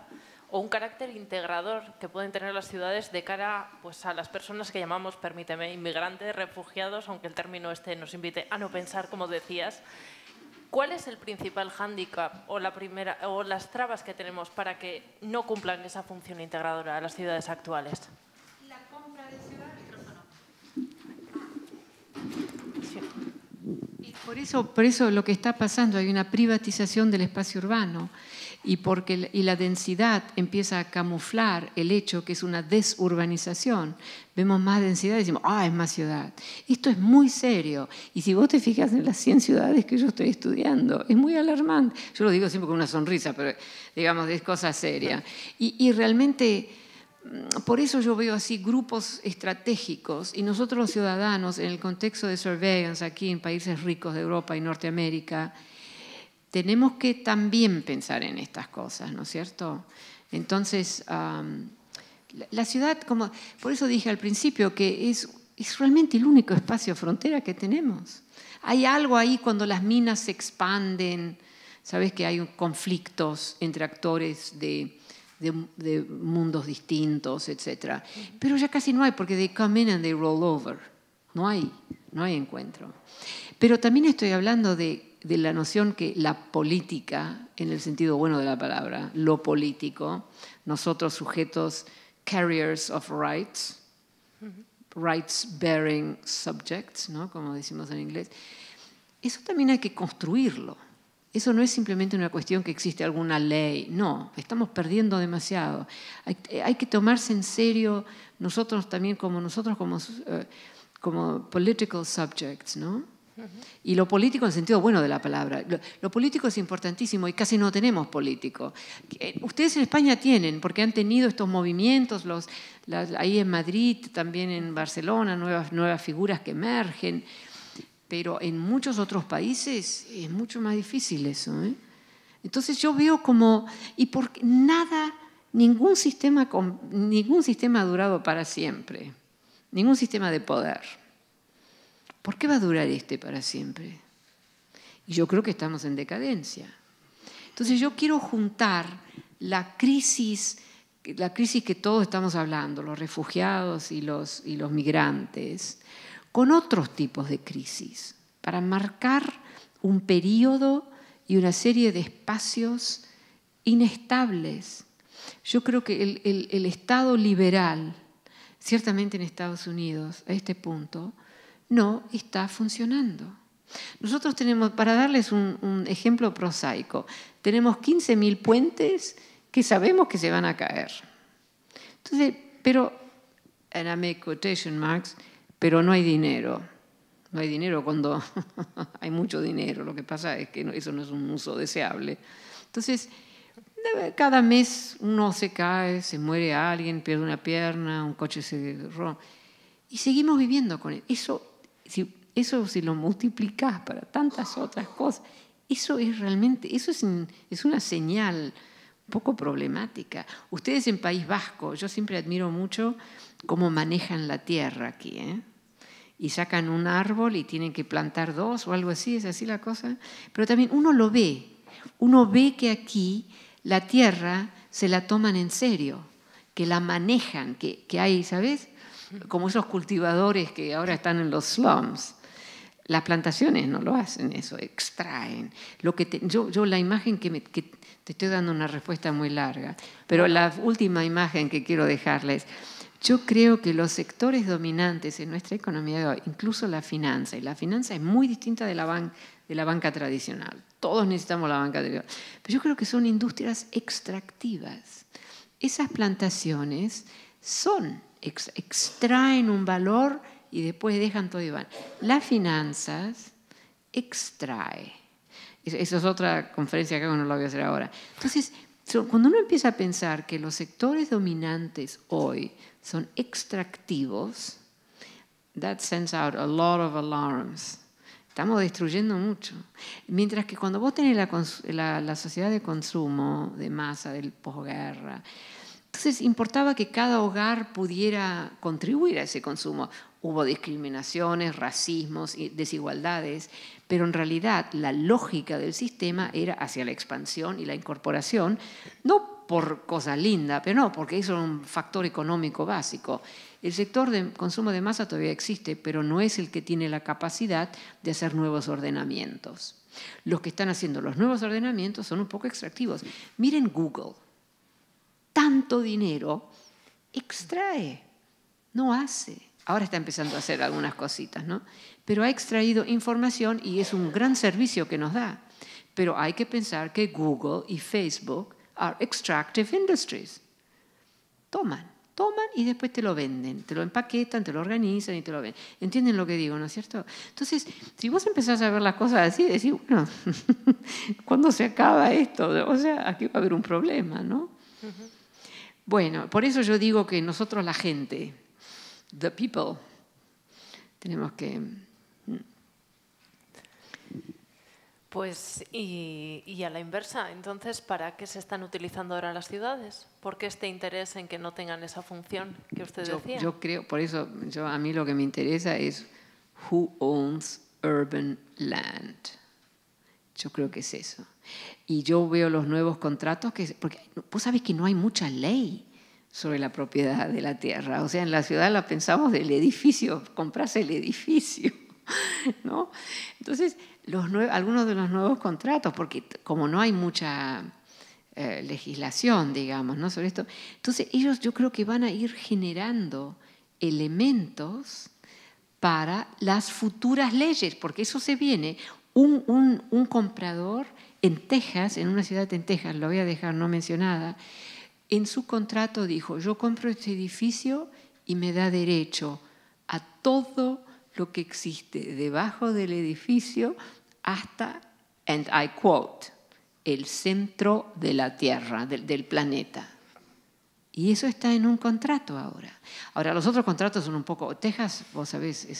o un carácter integrador que pueden tener las ciudades de cara pues, a las personas que llamamos, permíteme, inmigrantes, refugiados, aunque el término este nos invite a no pensar, como decías. ¿Cuál es el principal hándicap o, la primera, o las trabas que tenemos para que no cumplan esa función integradora a las ciudades actuales? La compra de ciudad. Por eso, por eso lo que está pasando, hay una privatización del espacio urbano y, porque, y la densidad empieza a camuflar el hecho que es una desurbanización. Vemos más densidad y decimos, ah, es más ciudad. Esto es muy serio. Y si vos te fijas en las 100 ciudades que yo estoy estudiando, es muy alarmante. Yo lo digo siempre con una sonrisa, pero digamos, es cosa seria. Y, y realmente... Mm, por eso yo veo así grupos estratégicos y nosotros los ciudadanos en el contexto de surveillance aquí en países ricos de Europa y Norteamérica, tenemos que también pensar en estas cosas, ¿no es cierto? Entonces, la ciudad, como por eso dije al principio, que es, es realmente el único espacio frontera que tenemos. Hay algo ahí cuando las minas se expanden, sabes que hay conflictos entre actores de, de mundos distintos, etc. Pero ya casi no hay, porque they come in and they roll over. No hay, no hay encuentro. Pero también estoy hablando de de la noción que la política, en el sentido bueno de la palabra, lo político, nosotros sujetos carriers of rights, rights-bearing subjects, ¿no? como decimos en inglés, eso también hay que construirlo. Eso no es simplemente una cuestión que existe alguna ley, no, estamos perdiendo demasiado. Hay, que tomarse en serio nosotros también como nosotros como, eh, como political subjects, ¿no? Y lo político en el sentido bueno de la palabra. Lo, político es importantísimo y casi no tenemos político. Eh, ustedes en España tienen, porque han tenido estos movimientos, los, ahí en Madrid, también en Barcelona, nuevas, nuevas figuras que emergen. Pero en muchos otros países es mucho más difícil eso. ¿eh? Entonces yo veo como, y por nada, ningún sistema, ningún sistema ha durado para siempre, ningún sistema de poder. ¿Por qué va a durar este para siempre? Y yo creo que estamos en decadencia. Entonces yo quiero juntar la crisis, la crisis que todos estamos hablando, los refugiados y los, y los migrantes, con otros tipos de crisis, para marcar un periodo y una serie de espacios inestables. Yo creo que el Estado liberal, ciertamente en Estados Unidos, a este punto, no está funcionando. Nosotros tenemos, para darles un, ejemplo prosaico, tenemos 15.000 puentes que sabemos que se van a caer. Entonces, pero, en I quotation marks, pero no hay dinero. No hay dinero cuando [LAUGHS] hay mucho dinero, lo que pasa es que eso no es un uso deseable. Entonces, cada mes uno se cae, se muere alguien, pierde una pierna, un coche se rompe. Y seguimos viviendo con Eso eso si lo multiplicas para tantas otras cosas, eso es realmente, eso es, una señal poco problemática. Ustedes en País Vasco, yo siempre admiro mucho cómo manejan la tierra aquí, ¿eh? y sacan un árbol y tienen que plantar dos o algo así, es así la cosa. Pero también uno lo ve, uno ve que aquí la tierra se la toman en serio, que la manejan, que, que hay, ¿sabes? como esos cultivadores que ahora están en los slums. Las plantaciones no lo hacen eso, extraen. Lo que yo, la imagen que, te estoy dando una respuesta muy larga, pero la última imagen que quiero dejarles, yo creo que los sectores dominantes en nuestra economía incluso la finanza, y la finanza es muy distinta de la, de la banca tradicional, todos necesitamos la banca tradicional, pero yo creo que son industrias extractivas. Esas plantaciones son, extraen un valor y después dejan todo y van Las finanzas extrae. esa es otra conferencia que no lo voy a hacer ahora. Entonces, cuando uno empieza a pensar que los sectores dominantes hoy son extractivos, that sends out a lot of alarms. Estamos destruyendo mucho. Mientras que cuando vos tenés la, la, la sociedad de consumo de masa, del posguerra, entonces importaba que cada hogar pudiera contribuir a ese consumo. Hubo discriminaciones, racismos, desigualdades, pero en realidad la lógica del sistema era hacia la expansión y la incorporación, no por cosa linda, pero no, porque eso era un factor económico básico. El sector de consumo de masa todavía existe, pero no es el que tiene la capacidad de hacer nuevos ordenamientos. Los que están haciendo los nuevos ordenamientos son un poco extractivos. Miren Google tanto dinero, extrae, no hace. Ahora está empezando a hacer algunas cositas, ¿no? Pero ha extraído información y es un gran servicio que nos da. Pero hay que pensar que Google y Facebook are extractive industries. Toman, toman y después te lo venden, te lo empaquetan, te lo organizan y te lo venden. ¿Entienden lo que digo, no es cierto? Entonces, si vos empezás a ver las cosas así, decís, bueno, [LAUGHS] ¿cuándo se acaba esto? O sea, aquí va a haber un problema, ¿no? Bueno, por eso yo digo que nosotros la gente, the people, tenemos que... Pues y, a la inversa, entonces, ¿para qué se están utilizando ahora las ciudades? ¿Por qué este interés en que no tengan esa función que usted decía? Yo creo, por eso yo, a mí lo que me interesa es who owns urban land. Yo creo que es eso. Y yo veo los nuevos contratos, que, porque vos sabés que no hay mucha ley sobre la propiedad de la tierra. O sea, en la ciudad la pensamos del edificio, compras el edificio. [LAUGHS] Entonces, los algunos de los nuevos contratos, porque como no hay mucha eh, legislación, digamos, ¿no? sobre esto, entonces ellos yo creo que van a ir generando elementos para las futuras leyes, porque eso se viene un, comprador en Texas, en una ciudad en Texas, lo voy a dejar no mencionada, en su contrato dijo, yo compro este edificio y me da derecho a todo lo que existe debajo del edificio hasta, and I quote, el centro de la Tierra, del, planeta. Y eso está en un contrato ahora. Ahora, los otros contratos son un poco, Texas, vos sabés, es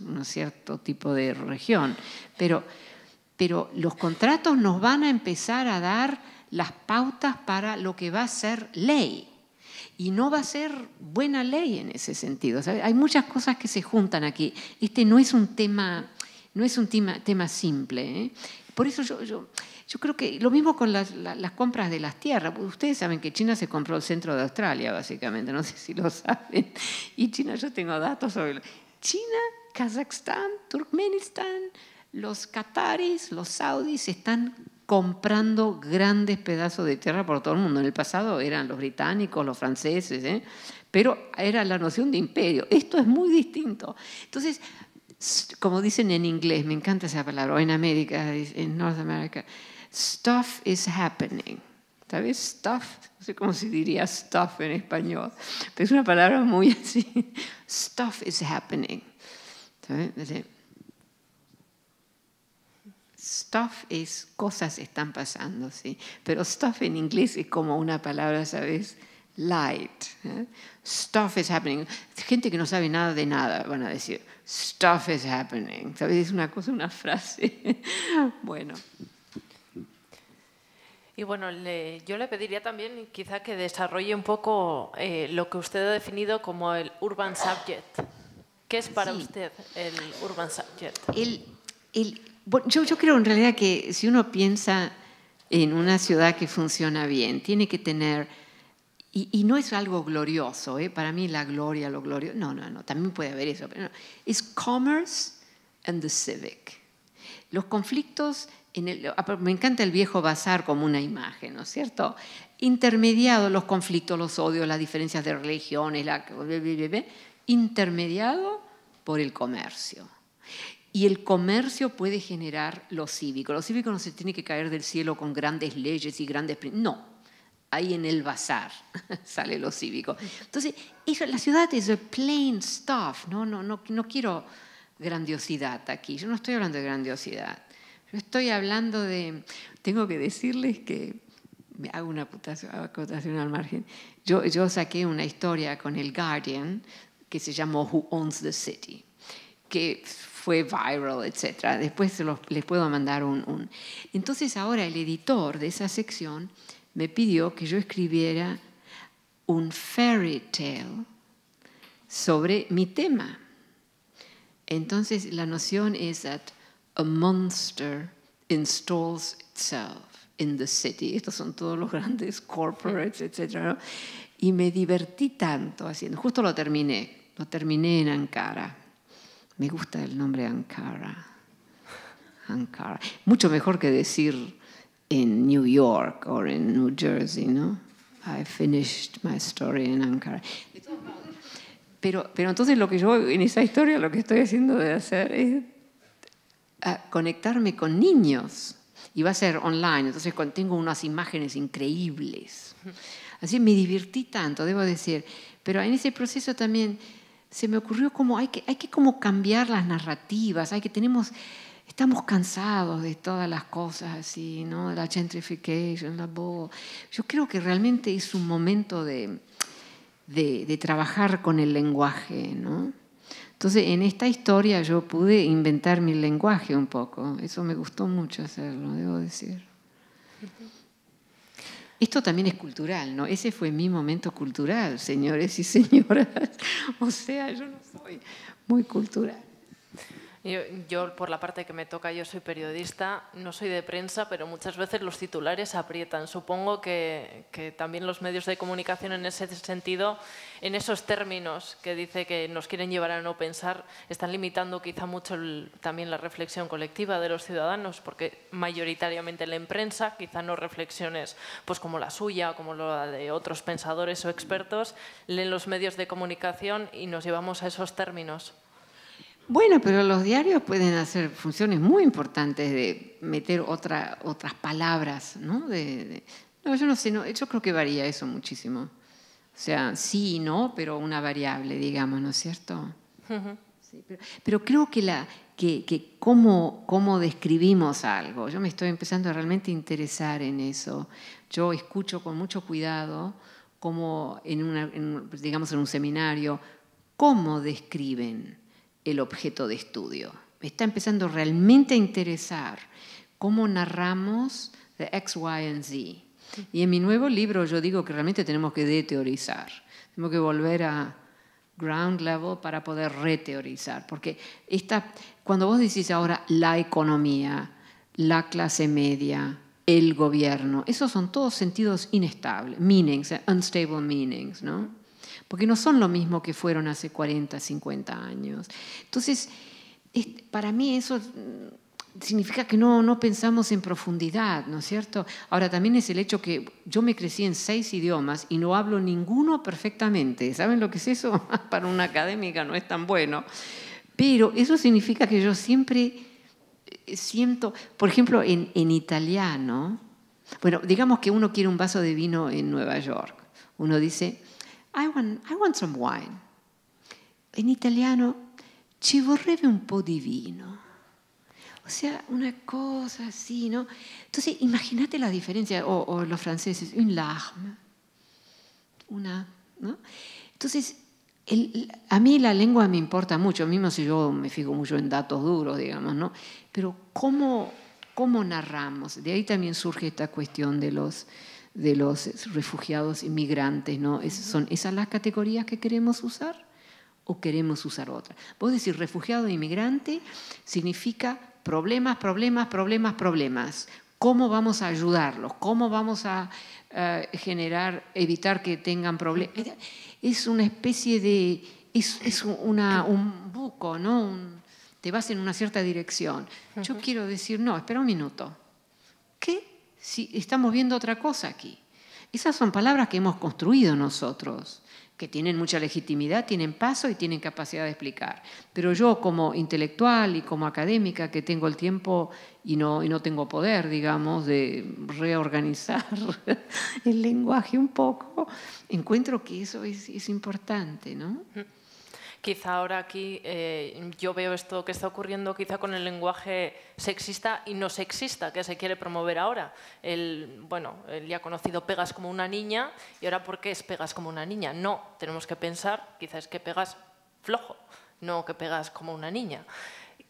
un cierto tipo de región. Pero, pero los contratos nos van a empezar a dar las pautas para lo que va a ser ley. Y no va a ser buena ley en ese sentido. hay muchas cosas que se juntan aquí. Este no es un tema, no es un tema, tema simple. ¿eh? Por eso yo, yo, yo, creo que lo mismo con las, las, compras de las tierras. Ustedes saben que China se compró el centro de Australia, básicamente, no sé si lo saben. Y China, yo tengo datos sobre... China Kazajstán, Turkmenistán, los qataris, los saudis están comprando grandes pedazos de tierra por todo el mundo. En el pasado eran los británicos, los franceses, ¿eh? pero era la noción de imperio. Esto es muy distinto. Entonces, como dicen en inglés, me encanta esa palabra, o en América, en North America, stuff is happening. ¿Sabes? Stuff, no sé cómo se diría stuff en español, pero es una palabra muy así. [LAUGHS] Stuff is happening. ¿eh? Stuff es cosas están pasando, sí. Pero stuff en inglés es como una palabra, ¿sabes? Light. ¿eh? Stuff is happening. Gente que no sabe nada de nada van a decir, stuff is happening. ¿Sabes? Es una cosa, una frase. [LAUGHS] bueno. Y bueno, yo le pediría también quizá que desarrolle un poco eh, lo que usted ha definido como el urban subject. ¿Qué es para usted el urban subject? yo, creo en realidad que si uno piensa en una ciudad que funciona bien, tiene que tener, y, no es algo glorioso, ¿eh? para mí la gloria, lo glorioso, no, no, no, también puede haber eso, pero es commerce and the civic. Los conflictos, en ah, me encanta el viejo bazar como una imagen, ¿no es cierto? Intermediado los conflictos, los odios, las diferencias de religiones, la, intermediado por el comercio. Y el comercio puede generar lo cívico. Lo cívico no se tiene que caer del cielo con grandes leyes y grandes... No, ahí en el bazar [LAUGHS] sale lo cívico. Entonces, la ciudad es plain stuff, ¿no? No, no, quiero grandiosidad aquí, yo no estoy hablando de grandiosidad, yo estoy hablando de, tengo que decirles que, me hago una acotación al margen, yo, yo saqué una historia con el Guardian que se llamó Who Owns the City, que fue viral, etc. Después los, les puedo mandar un, Entonces ahora el editor de esa sección me pidió que yo escribiera un fairy tale sobre mi tema. Entonces la noción es that a monster installs itself in the city. Estos son todos los grandes corporates, etc. Y me divertí tanto haciendo, justo lo terminé, terminé en Ankara. Me gusta el nombre Ankara. Ankara. Mucho mejor que decir en New York o en New Jersey, ¿no? I finished my story in Ankara. Pero, pero entonces lo que yo en esa historia lo que estoy haciendo de hacer es ah, conectarme con niños y va a ser online, entonces tengo unas imágenes increíbles. Así me divertí tanto, debo decir, pero en ese proceso también se me ocurrió como hay que, hay que como cambiar las narrativas, hay que tenemos, estamos cansados de todas las cosas así, ¿no? La gentrification, la bobo. Yo creo que realmente es un momento de, de, trabajar con el lenguaje, ¿no? Entonces, en esta historia yo pude inventar mi lenguaje un poco. Eso me gustó mucho hacerlo, debo decir. Esto también es cultural, ¿no? Ese fue mi momento cultural, señores y señoras. [LAUGHS] O sea, yo no soy muy cultural. Yo, por la parte que me toca, yo soy periodista, no soy de prensa, pero muchas veces los titulares aprietan. Supongo que, también los medios de comunicación en ese sentido, en esos términos que dice que nos quieren llevar a no pensar, están limitando quizá mucho también la reflexión colectiva de los ciudadanos, porque mayoritariamente la prensa, quizá no reflexiones pues como la suya, como la de otros pensadores o expertos, leen los medios de comunicación y nos llevamos a esos términos. Bueno, pero los diarios pueden hacer funciones muy importantes de meter otra, otras palabras, ¿no? no, yo no sé, yo creo que varía eso muchísimo. O sea, sí y no, pero una variable, digamos, ¿no es cierto? pero, creo que, la, que, cómo, describimos algo, yo me estoy empezando a realmente interesar en eso. Yo escucho con mucho cuidado como digamos, en un seminario, cómo describen el objeto de estudio. Me está empezando realmente a interesar cómo narramos de X, Y y Z. Y en mi nuevo libro yo digo que realmente tenemos que teorizar tenemos que volver a ground level para poder reteorizar, porque esta, cuando vos decís ahora la economía, la clase media, el gobierno, esos son todos sentidos inestables, meanings, unstable meanings, ¿no? porque no son lo mismo que fueron hace 40, 50 años. Entonces, para mí eso mm, significa que no, no pensamos en profundidad, ¿no es cierto? Ahora también es el hecho que yo me crecí en seis idiomas y no hablo ninguno perfectamente. ¿Saben lo que es eso? [LAUGHS] Para una académica no es tan bueno. Pero eso significa que yo siempre eh, siento, por ejemplo, en, en italiano, bueno, digamos que uno quiere un vaso de vino en Nueva York. Uno dice, I want, I want some wine. En italiano, ci vorrebbe un po' di vino. O sea, una cosa así, ¿no? Entonces, imagínate la diferencia, o, los franceses, un larme, una, ¿no? Entonces, a mí la lengua me importa mucho, mismo si yo me fijo mucho en datos duros, digamos, ¿no? Pero cómo, cómo narramos, de ahí también surge esta cuestión de los, de los refugiados inmigrantes ¿no? ¿Son esas las categorías que queremos usar o queremos usar otra? Vos decir refugiado e inmigrante significa problemas, problemas, problemas, problemas. ¿Cómo vamos a ayudarlos? ¿Cómo vamos a generar, evitar que tengan problemas? Es una especie de, es, un buco, ¿no? te vas en una cierta dirección. Yo quiero decir, no, espera un minuto. ¿Qué si estamos viendo otra cosa aquí. Esas son palabras que hemos construido nosotros, que tienen mucha legitimidad, tienen paso y tienen capacidad de explicar. Pero yo como intelectual y como académica que tengo el tiempo y no, y no tengo poder, digamos, de reorganizar [LAUGHS] el lenguaje un poco, encuentro que eso es, es importante, ¿no? Quizá ahora aquí eh, yo veo esto que está ocurriendo quizá con el lenguaje sexista y no sexista que se quiere promover ahora. El, bueno, el ya conocido pegas como una niña y ahora ¿por qué es pegas como una niña? No, tenemos que pensar, quizás que pegas flojo, no que pegas como una niña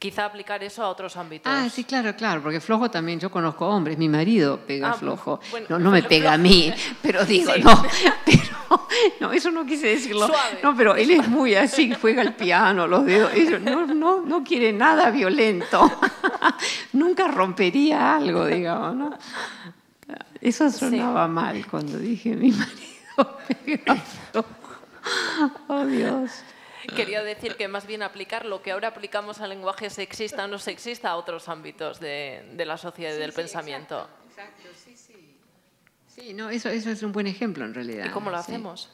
quizá aplicar eso a otros ámbitos. Ah, sí, claro, claro, porque flojo también, yo conozco hombres, mi marido pega ah, flojo, no, no me pega a mí, pero digo, no, [LAUGHS] pero, no, eso no quise decirlo, no, pero él es muy así, juega el piano, los dedos, no, no, quiere nada violento, [LAUGHS] nunca rompería algo, digamos, ¿no? Eso sonaba mal cuando dije mi marido [LAUGHS] pega flojo, oh Dios. Quería decir que más bien aplicar lo que ahora aplicamos al lenguaje sexista o no sexista a otros ámbitos de, la sociedad y del pensamiento. Exacto, sí, sí. Sí, no, eso, es un buen ejemplo en realidad. ¿Y cómo lo hacemos?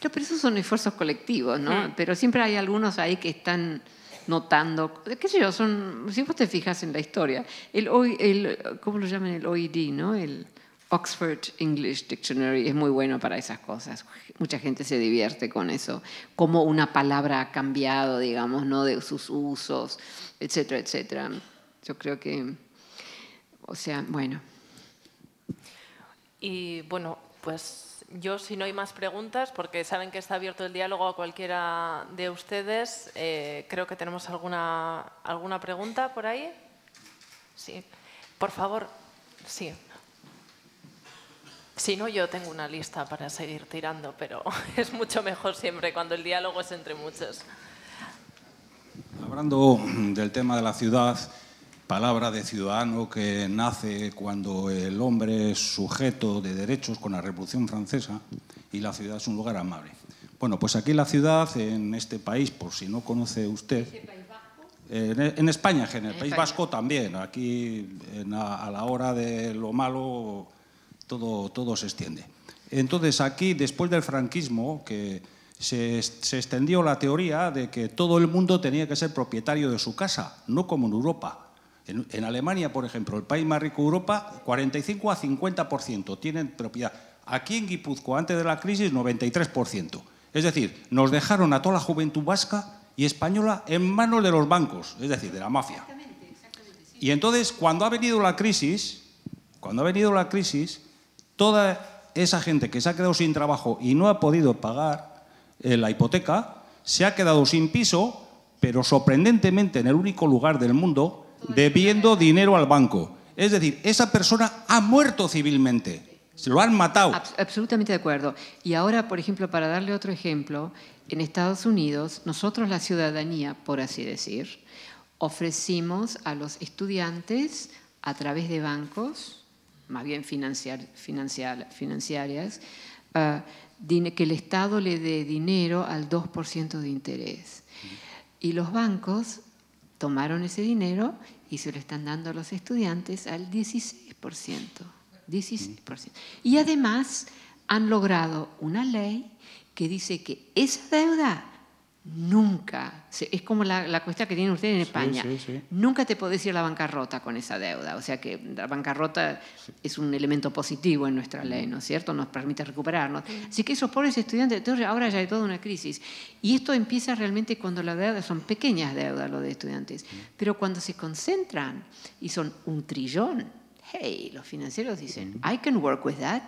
pero esos son esfuerzos colectivos, ¿no? Hmm. Pero siempre hay algunos ahí que están notando, qué sé yo, son, si vos te fijas en la historia, el, el ¿cómo lo llaman? El OID, ¿no? El, Oxford English Dictionary es muy bueno para esas cosas. Mucha gente se divierte con eso, cómo una palabra ha cambiado, digamos, ¿no? de sus usos, etcétera, etcétera. Yo creo que, o sea, bueno. Y bueno, pues yo si no hay más preguntas, porque saben que está abierto el diálogo a cualquiera de ustedes, eh, creo que tenemos alguna, alguna pregunta por ahí. Sí, por favor, sí. Si no, yo tengo una lista para seguir tirando, pero [LAUGHS] es mucho mejor siempre cuando el diálogo es entre muchos. Hablando del tema de la ciudad, palabra de ciudadano que nace cuando el hombre es sujeto de derechos con la Revolución Francesa y la ciudad es un lugar amable. Bueno, pues aquí la ciudad, en este país, por si no conoce usted... En España, en el País Vasco también. Aquí, a la hora de lo malo, todo, se extiende. Entonces aquí, después del franquismo, que se, extendió la teoría de que todo el mundo tenía que ser propietario de su casa, no como en Europa. En, Alemania, por ejemplo, el país más rico de Europa, 45 a 50% tienen propiedad. Aquí en Guipúzcoa, antes de la crisis, 93%. Es decir, nos dejaron a toda la juventud vasca y española en manos de los bancos, es decir, de la mafia. Y entonces, cuando ha venido la crisis, cuando ha venido la crisis, toda esa gente que se ha quedado sin trabajo y no ha podido pagar eh, la hipoteca, se ha quedado sin piso, pero sorprendentemente en el único lugar del mundo debiendo dinero al banco. Es decir, esa persona ha muerto civilmente, se lo han matado. absolutamente de acuerdo. Y ahora, por ejemplo, para darle otro ejemplo, en Estados Unidos, nosotros la ciudadanía, por así decir, ofrecimos a los estudiantes a través de bancos más bien financiar, financiarias, ah, que el Estado le dé dinero al 2% de interés. Y los bancos tomaron ese dinero y se lo están dando a los estudiantes al 16%. Y además han logrado una ley que dice que esa deuda Nunca. Es como la, cuestión que tiene usted en España. Nunca te podés ir a la bancarrota con esa deuda. O sea que la bancarrota es un elemento positivo en nuestra ley, ¿no es cierto? Nos permite recuperarnos. Así que esos pobres estudiantes, ahora ya hay toda una crisis. Y esto empieza realmente cuando las deudas son pequeñas deudas, lo de estudiantes. Pero cuando se concentran y son un trillón, hey, los financieros dicen, I can work with that.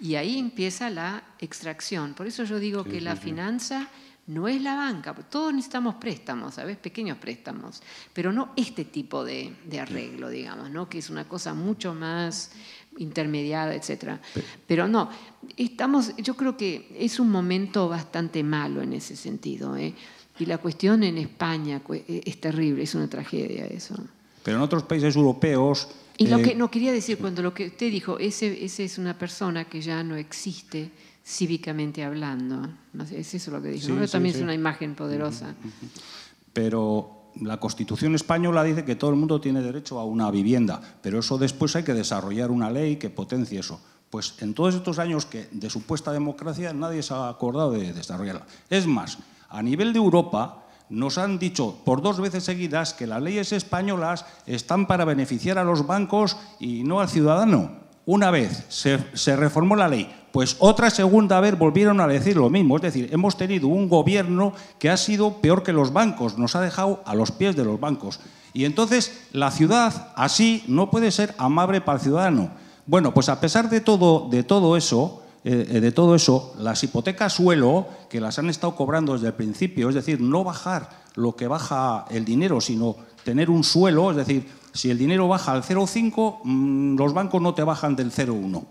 Y ahí empieza la extracción. Por eso yo digo que la finanza no es la banca, todos necesitamos préstamos, ¿sabes? Pequeños préstamos, pero no este tipo de, arreglo, digamos, ¿no? Que es una cosa mucho más intermediada, etcétera. Pero no, estamos, yo creo que es un momento bastante malo en ese sentido, ¿eh? Y la cuestión en España eh, es terrible, es una tragedia eso. Pero en otros países europeos... Y lo eh, que no quería decir, cuando lo que usted dijo, ese es una persona que ya no existe, cívicamente hablando. es eso lo que dijo. también es una imagen poderosa. Pero la Constitución española dice que todo el mundo tiene derecho a una vivienda, pero eso después hay que desarrollar una ley que potencie eso. Pues en todos estos años que de supuesta democracia nadie se ha acordado de desarrollarla. Es más, a nivel de Europa nos han dicho por dos veces seguidas que las leyes españolas están para beneficiar a los bancos y no al ciudadano. Una vez se, se reformó la ley, pues otra segunda vez volvieron a decir lo mismo. Es decir, hemos tenido un gobierno que ha sido peor que los bancos, nos ha dejado a los pies de los bancos. Y entonces la ciudad así no puede ser amable para el ciudadano. Bueno, pues a pesar de todo, de todo eso, eh, eh, de todo eso, las hipotecas suelo, que las han estado cobrando desde el principio, es decir, no bajar lo que baja el dinero, sino tener un suelo, es decir, si el dinero baja al 0,5, mm, los bancos no te bajan del 0,1.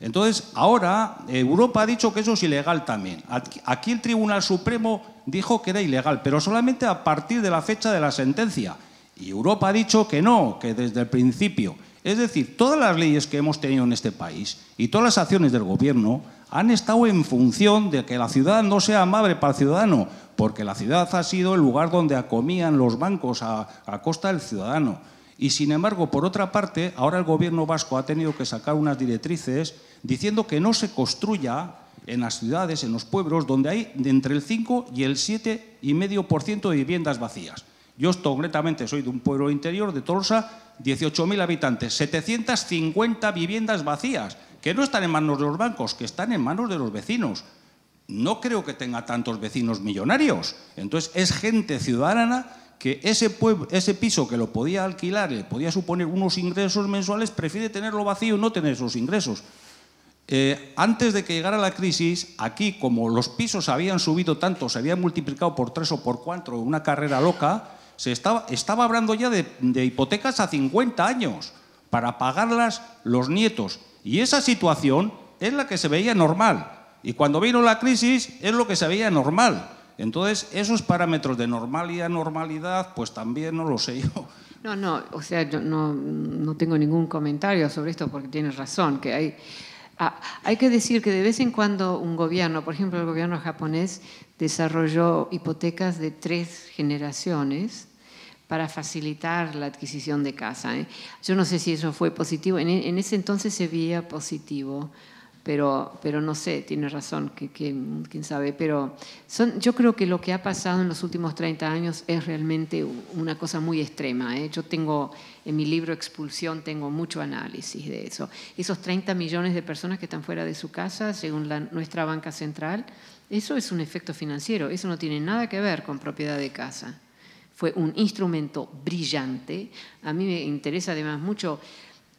Entonces, ahora eh, Europa ha dicho que eso es ilegal también. Aquí el Tribunal Supremo dijo que era ilegal, pero solamente a partir de la fecha de la sentencia. Y Europa ha dicho que no, que desde el principio. Es decir, todas las leyes que hemos tenido en este país y todas las acciones del gobierno han estado en función de que la ciudad no sea amable para el ciudadano, porque la ciudad ha sido el lugar donde acomían los bancos a, a costa del ciudadano y sin embargo, por otra parte, ahora el gobierno vasco ha tenido que sacar unas directrices diciendo que no se construya en las ciudades, en los pueblos, donde hay entre el 5 y el 7,5% de viviendas vacías. Yo concretamente soy de un pueblo interior, de Tolosa, 18.000 habitantes, 750 viviendas vacías, que no están en manos de los bancos, que están en manos de los vecinos. No creo que tenga tantos vecinos millonarios. Entonces, es gente ciudadana que ese, ese piso que lo podía alquilar, le podía suponer unos ingresos mensuales, prefiere tenerlo vacío y no tener esos ingresos. Eh, antes de que llegara la crisis, aquí, como los pisos habían subido tanto, se habían multiplicado por tres o por cuatro, una carrera loca, se estaba, hablando ya de, de hipotecas a 50 años para pagarlas los nietos. Y esa situación es la que se veía normal. Y cuando vino la crisis, es lo que se veía normal. Entonces, esos parámetros de normalidad, y anormalidad, pues también no lo sé yo. No, no, o sea, yo no, no tengo ningún comentario sobre esto porque tienes razón, que hay... Ah, hay que decir que de vez en cuando un gobierno, por ejemplo el gobierno japonés, desarrolló hipotecas de tres generaciones para facilitar la adquisición de casa. ¿eh? Yo no sé si eso fue positivo, en, en ese entonces se veía positivo pero, pero no sé, tiene razón, que, quién sabe, pero son, yo creo que lo que ha pasado en los últimos 30 años es realmente una cosa muy extrema. ¿eh? Yo tengo, en mi libro Expulsión, tengo mucho análisis de eso. Esos 30 millones de personas que están fuera de su casa, según la, nuestra banca central, eso es un efecto financiero, eso no tiene nada que ver con propiedad de casa. Fue un instrumento brillante. A mí me interesa además mucho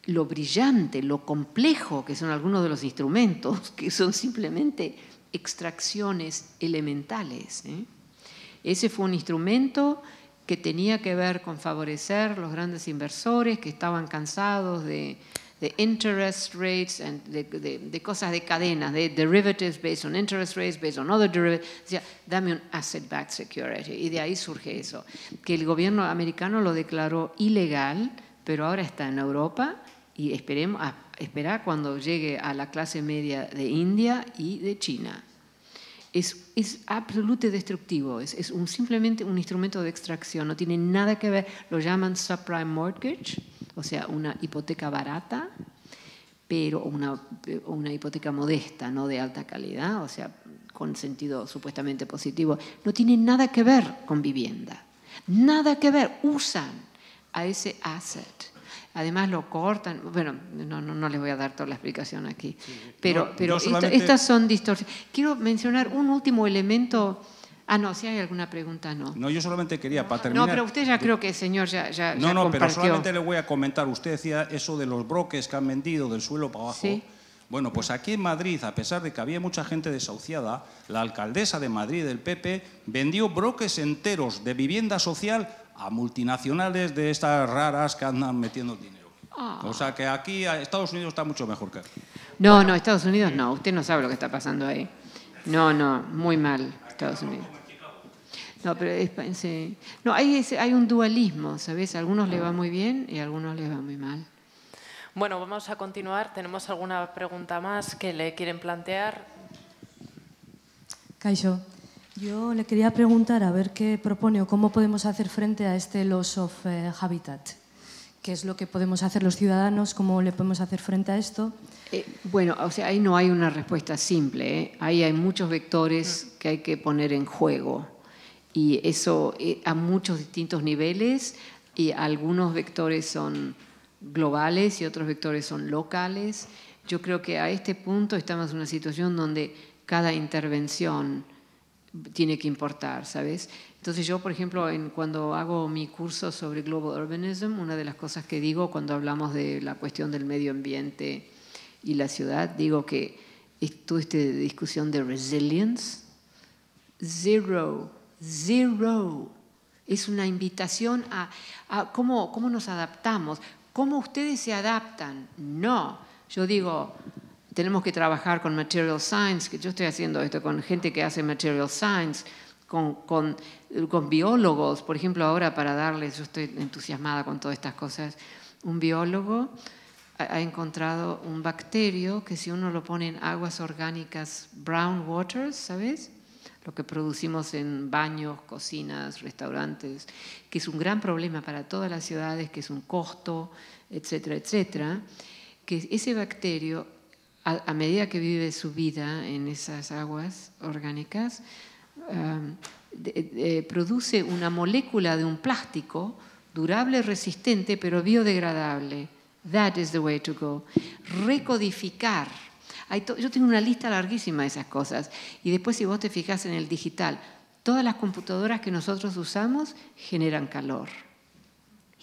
lo brillante, lo complejo que son algunos de los instrumentos, [LAUGHS] que son simplemente extracciones elementales. ¿eh? Ese fue un instrumento que tenía que ver con favorecer los grandes inversores que estaban cansados de, interest rates, and de, cosas de cadenas, de derivatives based on interest rates, based on other derivatives. Decía, dame un asset-backed security. Y de ahí surge eso, que el gobierno americano lo declaró ilegal, pero ahora está en Europa y esperemos, a, esperar cuando llegue a la clase media de India y de China. Es, es absolutamente destructivo, es, es un, simplemente un instrumento de extracción, no tiene nada que ver, lo llaman subprime mortgage, o sea, una hipoteca barata, pero una, una hipoteca modesta, no de alta calidad, o sea, con sentido supuestamente positivo, no tiene nada que ver con vivienda, nada que ver, usan a ese asset Además lo cortan. Bueno, no, no, no les voy a dar toda la explicación aquí. pero pero estas son distorsiones. Quiero mencionar un último elemento. Ah, no, si hay alguna pregunta, no. No, yo solamente quería, para terminar... No, pero usted ya creo que, señor, ya, ya No, no, pero solamente le voy a comentar. Usted decía eso de los broques que han vendido del suelo para abajo. Bueno, pues aquí en Madrid, a pesar de que había mucha gente desahuciada, la alcaldesa de Madrid del PP vendió broques enteros de vivienda social a multinacionales de estas raras que andan metiendo dinero. Ah. O sea que aquí Estados Unidos está mucho mejor que aquí. No, no, Estados Unidos no. Usted no sabe lo que está pasando ahí. No, no, muy mal Estados Unidos. No, pero es, no, hay, hay un dualismo, ¿sabes? A algunos le va muy bien y a algunos le va muy mal. Bueno, vamos a continuar. ¿Tenemos alguna pregunta más que le quieren plantear? Caixo, yo le quería preguntar a ver qué propone o cómo podemos hacer frente a este loss of eh, habitat. ¿Qué es lo que podemos hacer los ciudadanos? ¿Cómo le podemos hacer frente a esto? Eh, bueno, o sea, ahí no hay una respuesta simple. ¿eh? Ahí hay muchos vectores que hay que poner en juego. Y eso a muchos distintos niveles. Y algunos vectores son globales y otros vectores son locales. Yo creo que a este punto estamos en una situación donde cada intervención tiene que importar, ¿sabes? Entonces yo, por ejemplo, en, cuando hago mi curso sobre Global Urbanism, una de las cosas que digo cuando hablamos de la cuestión del medio ambiente y la ciudad, digo que esta discusión de resilience, zero, zero. Es una invitación a, a cómo, cómo nos adaptamos, cómo ustedes se adaptan. No, yo digo, tenemos que trabajar con material science, que yo estoy haciendo esto con gente que hace material science, con, con, con biólogos, por ejemplo, ahora para darles, yo estoy entusiasmada con todas estas cosas, un biólogo ha encontrado un bacterio que si uno lo pone en aguas orgánicas brown waters, ¿sabes? Lo que producimos en baños, cocinas, restaurantes, que es un gran problema para todas las ciudades, que es un costo, etcétera, etcétera, que ese bacterio a, medida que vive su vida en esas aguas orgánicas, um, produce una molécula de un plástico durable, resistente, pero biodegradable. That is the way to go. Recodificar. yo tengo una lista larguísima de esas cosas. Y después si vos te fijas en el digital, todas las computadoras que nosotros usamos generan calor.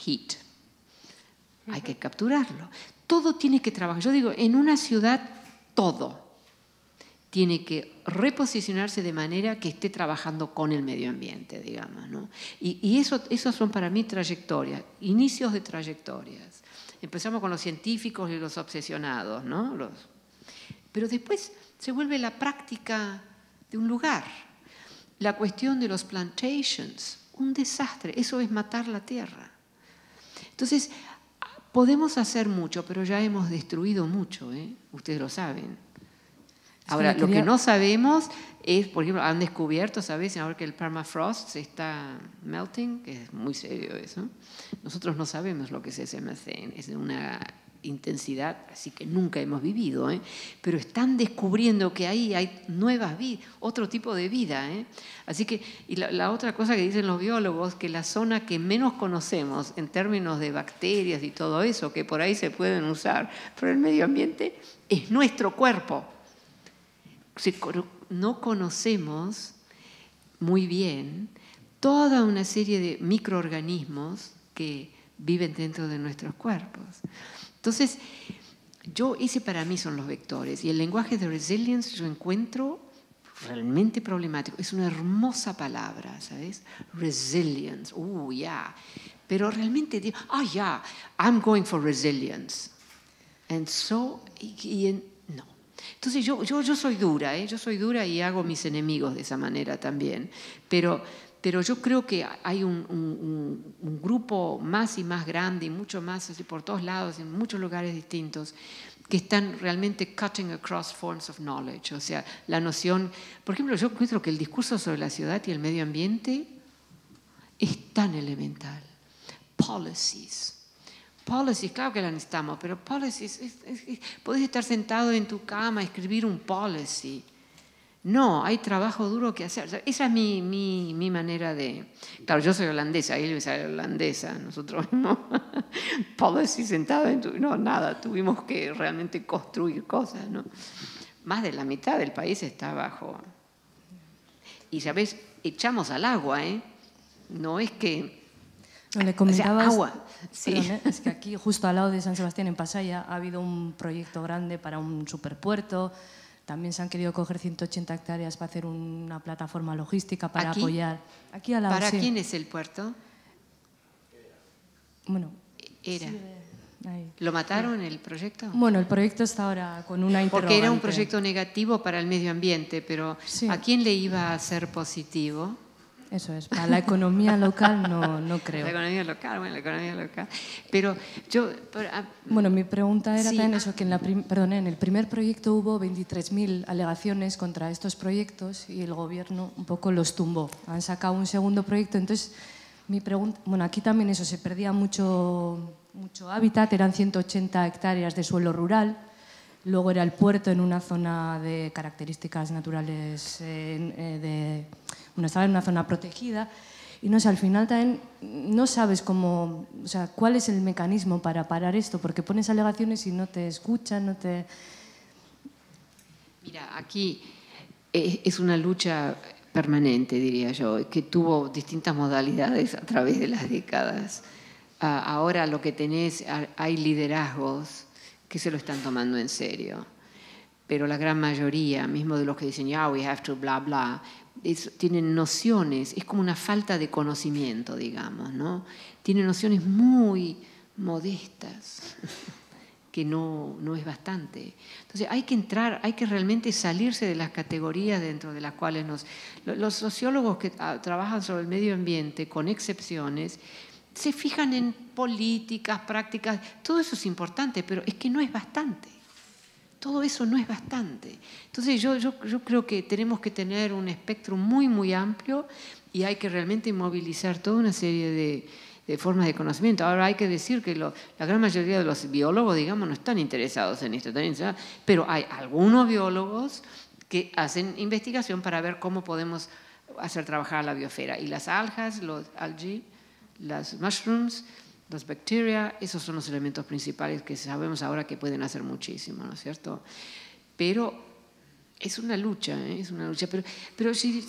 Heat. Hay que capturarlo. Todo tiene que trabajar. Yo digo, en una ciudad, todo tiene que reposicionarse de manera que esté trabajando con el medio ambiente, digamos. Y, eso, esos son para mí trayectorias, inicios de trayectorias. Empezamos con los científicos y los obsesionados, ¿no? Los... pero después se vuelve la práctica de un lugar. La cuestión de los plantations, un desastre, eso es matar la tierra. Entonces, Podemos hacer mucho, pero ya hemos destruido mucho, ¿eh? ustedes lo saben. Ahora, lo que no sabemos es, por ejemplo, han descubierto, ¿sabes? Ahora que el permafrost se está melting, que es muy serio eso, nosotros no sabemos lo que es ese methane, es una intensidad, así que nunca hemos vivido, ¿eh? pero están descubriendo que ahí hay nuevas vidas, otro tipo de vida. ¿eh? Así que, y la, otra cosa que dicen los biólogos, que la zona que menos conocemos en términos de bacterias y todo eso, que por ahí se pueden usar pero el medio ambiente, es nuestro cuerpo. no conocemos muy bien toda una serie de microorganismos que viven dentro de nuestros cuerpos. Entonces, yo ese para mí son los vectores y el lenguaje de resilience yo encuentro realmente problemático. Es una hermosa palabra, ¿sabes? Resilience, uh, Yeah. Pero realmente digo, ah, oh, ya, yeah, I'm going for resilience. And so, y, en, no. Entonces yo, yo, yo soy dura, ¿eh? yo soy dura y hago mis enemigos de esa manera también. Pero pero yo creo que hay un, grupo más y más grande y mucho más así por todos lados, en muchos lugares distintos, que están realmente cutting across forms of knowledge. O sea, la noción, por ejemplo, yo encuentro que el discurso sobre la ciudad y el medio ambiente es tan elemental. Policies. Policies, claro que la necesitamos, pero policies, es, podés estar sentado en tu cama, escribir un policy no, hay trabajo duro que hacer. esa es mi, mi, manera de... Claro, yo soy holandesa, él es holandesa, nosotros no. [LAUGHS] Podés decir sentado en No, nada, tuvimos que realmente construir cosas, ¿no? Más de la mitad del país está bajo. Y, ¿sabes? Echamos al agua, ¿eh? No es que... Le comentabas, agua. Sí. ¿eh? es que aquí, justo al lado de San Sebastián, en Pasaya, ha habido un proyecto grande para un superpuerto también se han querido coger 180 hectáreas para hacer una plataforma logística para apoyar. Aquí ¿Para quién es el puerto? Bueno, era. ¿Lo mataron el proyecto? Bueno, el proyecto está ahora con una interrogante. Porque era un proyecto negativo para el medio ambiente, pero ¿a quién le iba a ser positivo? Eso es, para la economía local no, no creo. La economía local, bueno, la economía local. Pero yo... Ah, bueno, mi pregunta era también eso, que en, la perdón, en el primer proyecto hubo 23.000 alegaciones contra estos proyectos y el gobierno un poco los tumbó. Han sacado un segundo proyecto, entonces mi pregunta... Bueno, aquí también eso, se perdía mucho, mucho hábitat, eran 180 hectáreas de suelo rural, Luego era el puerto en una zona de características naturales eh, eh, de estaba en una zona protegida y no sé, al final también no sabes cómo, o sea, cuál es el mecanismo para parar esto, porque pones alegaciones y no te escuchan, no te... Mira, aquí eh, es una lucha permanente, diría yo, que tuvo distintas modalidades a través de las décadas. Ah, ahora lo que tenés, ah, hay liderazgos que se lo están tomando en serio, pero la gran mayoría, mismo de los que dicen, ya, we have to, bla, bla, tienen nociones, es como una falta de conocimiento, digamos, ¿no? Tienen nociones muy modestas, [LAUGHS] que no, no es bastante. Entonces hay que entrar, hay que realmente salirse de las categorías dentro de las cuales nos... Los sociólogos que ah, trabajan sobre el medio ambiente, con excepciones, se fijan en políticas, prácticas, todo eso es importante, pero es que no es bastante todo eso no es bastante. Entonces yo, yo, creo que tenemos que tener un espectro muy, muy amplio y hay que realmente movilizar toda una serie de, formas de conocimiento. Ahora hay que decir que la gran mayoría de los biólogos, digamos, no están interesados en esto, pero hay algunos biólogos que hacen investigación para ver cómo podemos hacer trabajar la biosfera. Y las algas, los algae, las mushrooms, las bacterias, esos son los elementos principales que sabemos ahora que pueden hacer muchísimo, ¿no es cierto? Pero es una lucha, ¿eh? es una lucha. Pero, si,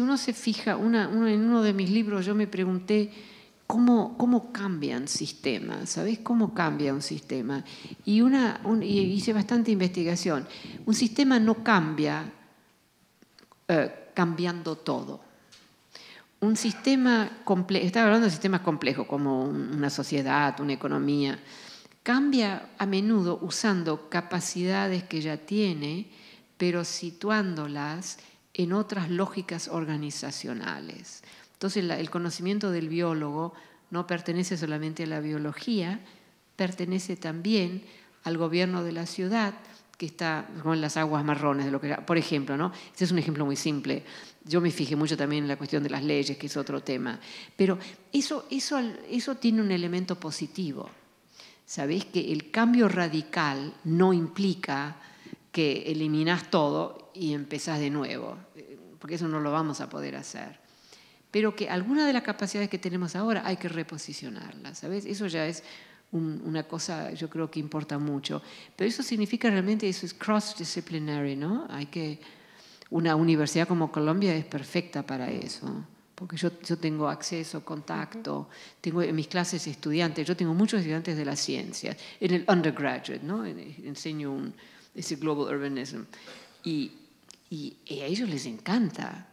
uno se fija, una, en uno de mis libros yo me pregunté cómo, cambian sistemas, ¿sabes? ¿Cómo cambia un sistema? Y, una, hice bastante investigación. Un sistema no cambia eh, cambiando todo un sistema complejo, estaba hablando de sistemas complejos como una sociedad, una economía, cambia a menudo usando capacidades que ya tiene, pero situándolas en otras lógicas organizacionales. Entonces el conocimiento del biólogo no pertenece solamente a la biología, pertenece también al gobierno de la ciudad que está con las aguas marrones de lo que por ejemplo, ¿no? Este es un ejemplo muy simple, yo me fijé mucho también en la cuestión de las leyes, que es otro tema. Pero eso, eso, eso tiene un elemento positivo. Sabéis que el cambio radical no implica que eliminás todo y empezás de nuevo, porque eso no lo vamos a poder hacer. Pero que algunas de las capacidades que tenemos ahora hay que reposicionarlas, ¿sabes? Eso ya es una cosa, yo creo que importa mucho. Pero eso significa realmente, eso es cross-disciplinary, ¿no? Hay que una universidad como Colombia es perfecta para eso, porque yo, yo tengo acceso, contacto, tengo en mis clases estudiantes, yo tengo muchos estudiantes de la ciencia, en el undergraduate, ¿no? enseño ese global urbanism, y, y, a ellos les encanta,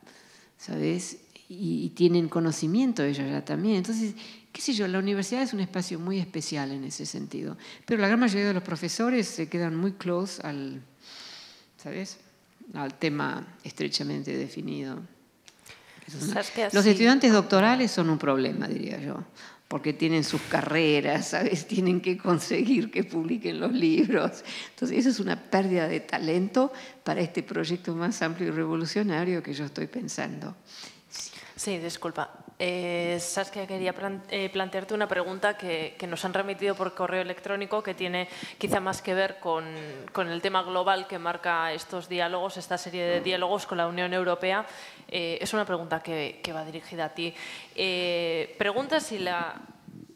¿sabes? Y, y tienen conocimiento ellos ya también. Entonces, qué sé yo, la universidad es un espacio muy especial en ese sentido, pero la gran mayoría de los profesores se quedan muy close al, ¿sabes? al tema estrechamente definido. Los estudiantes doctorales son un problema, diría yo, porque tienen sus carreras, ¿sabes? [LAUGHS] Tienen que conseguir que publiquen los libros. Entonces, eso es una pérdida de talento para este proyecto más amplio y revolucionario que yo estoy pensando. Sí, disculpa. Eh, Saskia, quería eh, plantearte una pregunta que, nos han remitido por correo electrónico que tiene quizá más que ver con, el tema global que marca estos diálogos, esta serie de diálogos con la Unión Europea. Eh, es una pregunta que, va dirigida a ti. pregunta si la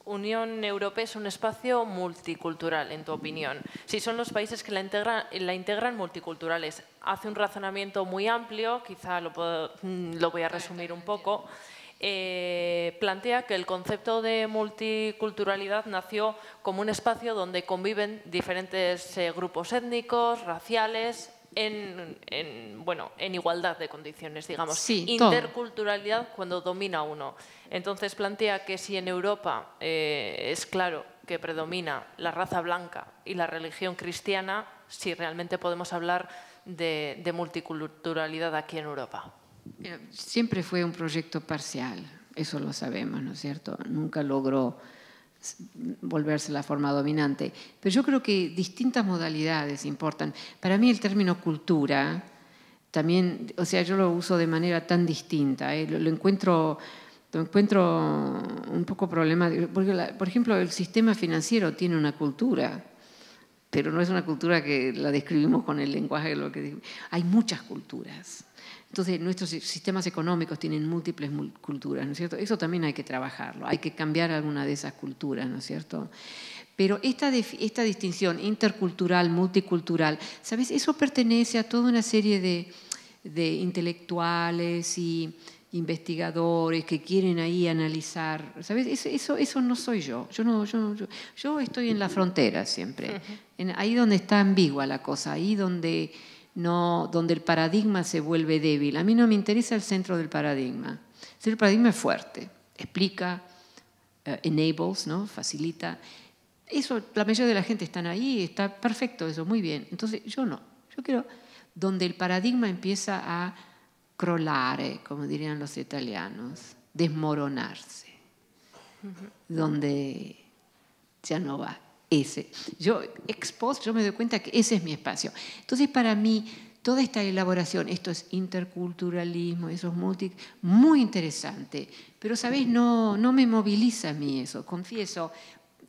Unión Europea es un espacio multicultural, en tu opinión. Si son los países que la integran, la integran multiculturales, hace un razonamiento muy amplio, quizá lo mm, voy a resumir un poco. Eh, plantea que el concepto de multiculturalidad nació como un espacio donde conviven diferentes eh, grupos étnicos, raciales, en, bueno, en igualdad de condiciones, digamos. Sí, Interculturalidad cuando domina uno. Entonces plantea que si en Europa eh, es claro que predomina la raza blanca y la religión cristiana, si realmente podemos hablar de multiculturalidad aquí en Europa. Eh, siempre fue un proyecto parcial, eso lo sabemos, ¿no es cierto? Nunca logró volverse la forma dominante. Pero yo creo que distintas modalidades importan. Para mí el término cultura también, o sea, yo lo uso de manera tan distinta, ¿eh? lo, encuentro lo encuentro un poco problemático porque por ejemplo el sistema financiero tiene una cultura, pero no es una cultura que la describimos con el lenguaje de lo que... Hay muchas culturas entonces, nuestros sistemas económicos tienen múltiples culturas, ¿no es cierto? Eso también hay que trabajarlo, hay que cambiar alguna de esas culturas, ¿no es cierto? Pero esta, esta distinción intercultural, multicultural, ¿sabes? Eso pertenece a toda una serie de, intelectuales y investigadores que quieren ahí analizar, ¿sabes? Eso, eso, no soy yo. Yo, no, yo, yo, estoy en la frontera siempre, ahí donde está ambigua la cosa, ahí donde no, donde el paradigma se vuelve débil. A mí no me interesa el centro del paradigma. Si el paradigma es fuerte, explica, eh, enables, ¿no? facilita. Eso, la mayoría de la gente están ahí, está perfecto eso, muy bien. Entonces, yo no. Yo quiero donde el paradigma empieza a crolar, eh, como dirían los italianos, desmoronarse, donde ya no va. Yo, ex yo me doy cuenta que ese es mi espacio. Entonces, para mí, toda esta elaboración, esto es interculturalismo, eso es multi, muy interesante. Pero, sabes No, no me moviliza a mí eso, confieso.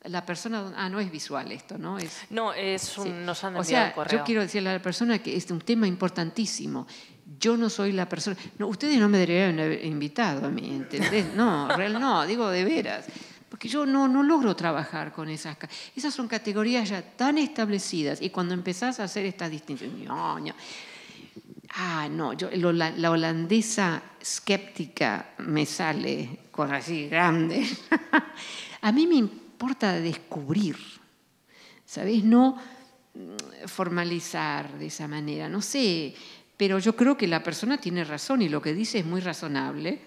La persona, ah, no es visual esto, ¿no? Es, no, es un, nos han enviado o sea, Yo quiero decirle a la persona que es un tema importantísimo yo no soy la persona. No, ustedes no me deberían haber invitado a mí, ¿entendés? No, no, digo de veras porque yo no, logro trabajar con esas. Esas son categorías ya tan establecidas y cuando empezás a hacer estas distinción Ah, no, yo, la, holandesa escéptica me sale con así grande. [LAUGHS] a mí me importa descubrir, ¿sabes? No mm, formalizar de esa manera, no sé, pero yo creo que la persona tiene razón y lo que dice es muy razonable.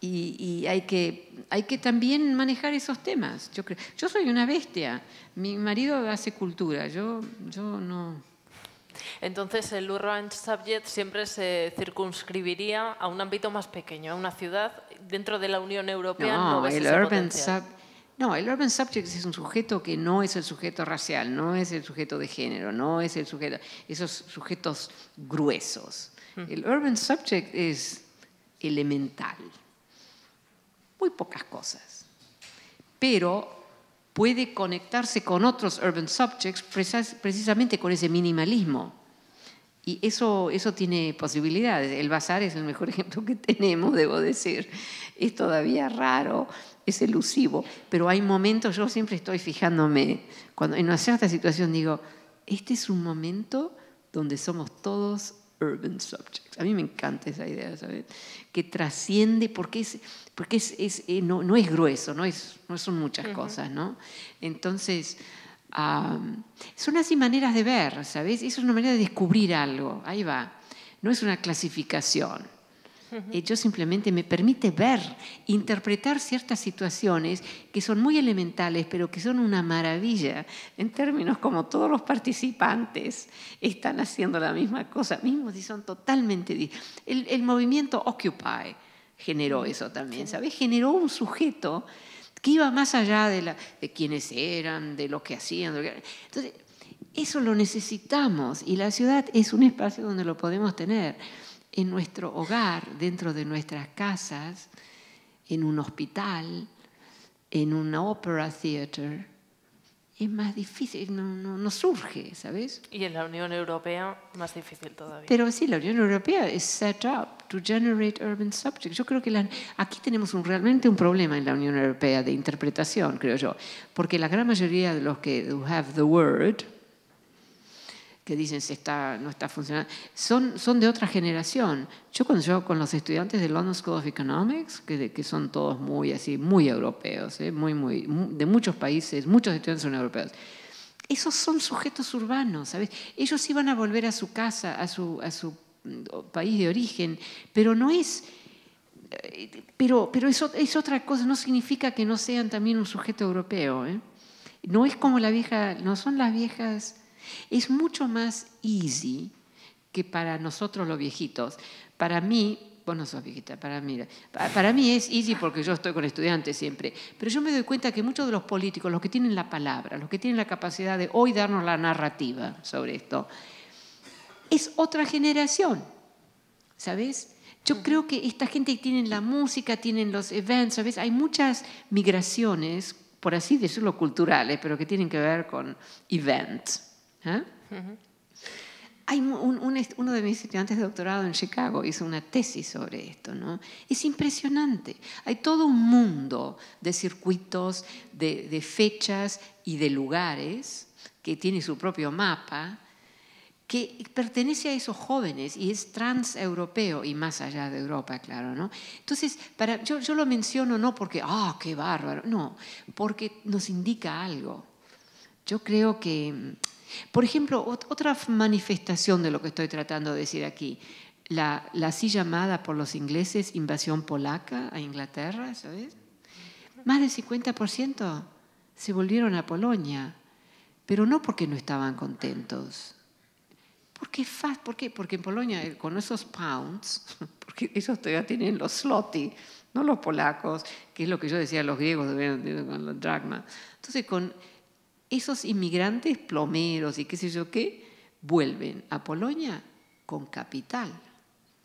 Y, hay, que, hay que también manejar esos temas. Yo, creo. yo soy una bestia. Mi marido hace cultura. Yo, yo no. Entonces, el Urban Subject siempre se circunscribiría a un ámbito más pequeño, a una ciudad dentro de la Unión Europea. No, el Urban No, el urban subject es un sujeto que no es el sujeto racial, no es el sujeto de género, no es el sujeto, esos sujetos gruesos. El urban subject es elemental muy pocas cosas. Pero puede conectarse con otros urban subjects precisamente con ese minimalismo. Y eso, eso tiene posibilidades. El bazar es el mejor [LAUGHS] ejemplo que tenemos, debo decir. Es todavía raro, es elusivo, pero hay momentos, yo siempre estoy fijándome, cuando en una cierta situación digo, este es un momento donde somos todos urban subjects. A mí me encanta esa idea, ¿sabes? Que trasciende, porque es, porque es, eh, no, es grueso, no, es, no son muchas cosas, ¿no? Entonces, son así maneras de ver, ¿sabes? Es una manera de descubrir algo, ahí va. No es una clasificación ello simplemente me permite ver, interpretar ciertas situaciones que son muy elementales, pero que son una maravilla, en términos como todos los participantes están haciendo la misma cosa, mismos y son totalmente... El, el movimiento Occupy generó eso también, ¿sabes? Generó un sujeto que iba más allá de, quienes eran, de lo que hacían. Entonces, eso lo necesitamos y la ciudad es un espacio donde lo podemos tener en nuestro hogar, dentro de nuestras casas, en un hospital, en un opera theater, es más difícil, no, no, surge, ¿sabes? Y en la Unión Europea más difícil todavía. Pero sí, la Unión Europea es set up to generate urban subjects. Yo creo que aquí tenemos un, realmente un problema en la Unión Europea de interpretación, creo yo, porque la gran mayoría de los que have the word que dicen se está, no está funcionando, son, son de otra generación. Yo cuando yo con los estudiantes de London School of Economics, que, que son todos muy así, muy europeos, ¿eh? muy, muy, de muchos países, muchos estudiantes son europeos. Esos son sujetos urbanos, ¿sabes? Ellos iban a volver a su casa, a su, a su mm, país de origen, pero no es... Eh, pero, pero eso es otra cosa, no significa que no sean también un sujeto europeo. ¿eh? No es como la vieja, no son las viejas es mucho más easy que para nosotros los viejitos. Para mí, vos no sos viejita, para mí, para mí es easy porque yo estoy con estudiantes siempre, pero yo me doy cuenta que muchos de los políticos, los que tienen la palabra, los que tienen la capacidad de hoy darnos la narrativa sobre esto, es otra generación, ¿sabes? Yo creo que esta gente tiene la música, tienen los events, ¿sabes? Hay muchas migraciones, por así decirlo, culturales, pero que tienen que ver con events. ¿Ah? Hay uno de mis estudiantes de doctorado en Chicago hizo una tesis sobre esto, ¿no? Es impresionante. Hay todo un mundo de circuitos, de, fechas y de lugares que tiene su propio mapa, que pertenece a esos jóvenes y es transeuropeo y más allá de Europa, claro, ¿no? Entonces, para, yo, lo menciono no porque, ah, qué bárbaro, no, porque nos indica algo. Yo creo que por ejemplo, otra manifestación de lo que estoy tratando de decir aquí, la, la así llamada por los ingleses invasión polaca a Inglaterra, ¿sabes? Más del 50% se volvieron a Polonia, pero no porque no estaban contentos. Porque, fast, ¿Por qué? Porque en Polonia, eh, con esos pounds, [LAUGHS] porque ellos todavía tienen los sloty, no los polacos, que es lo que yo decía, los griegos con los dragmas. Entonces, con esos inmigrantes plomeros y qué sé yo qué, vuelven a Polonia con capital.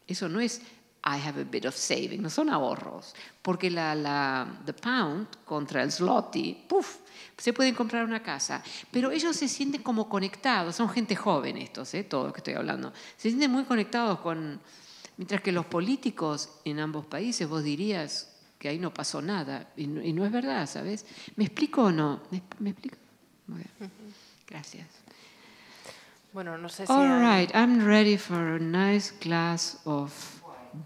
Eso no es I have a bit of saving, no son ahorros, porque la, la the pound contra el zloty, puff, se pueden comprar una casa, pero ellos se sienten como conectados, son gente joven estos, eh, todos los que estoy hablando, se sienten muy conectados con, mientras que los políticos en ambos países, vos dirías que ahí no pasó nada, y no, es verdad, ¿sabes? ¿Me explico o no? me explico? Muy bien. Gracias. Bueno, no sé si. All right, I'm ready for a nice glass of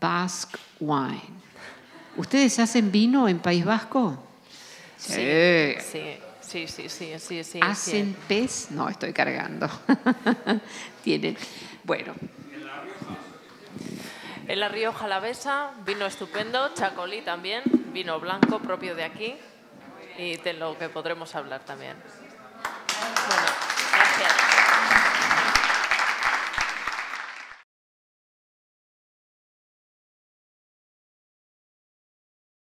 Basque wine. ¿Ustedes hacen vino en País Vasco? Sí. Sí, sí, sí, sí, sí, ¿Hacen pez? No, estoy cargando. [LAUGHS] Tienen. Bueno. En La Rioja vino estupendo, Chacolí también, vino blanco propio de aquí y de lo que podremos hablar también. Bueno, gracias.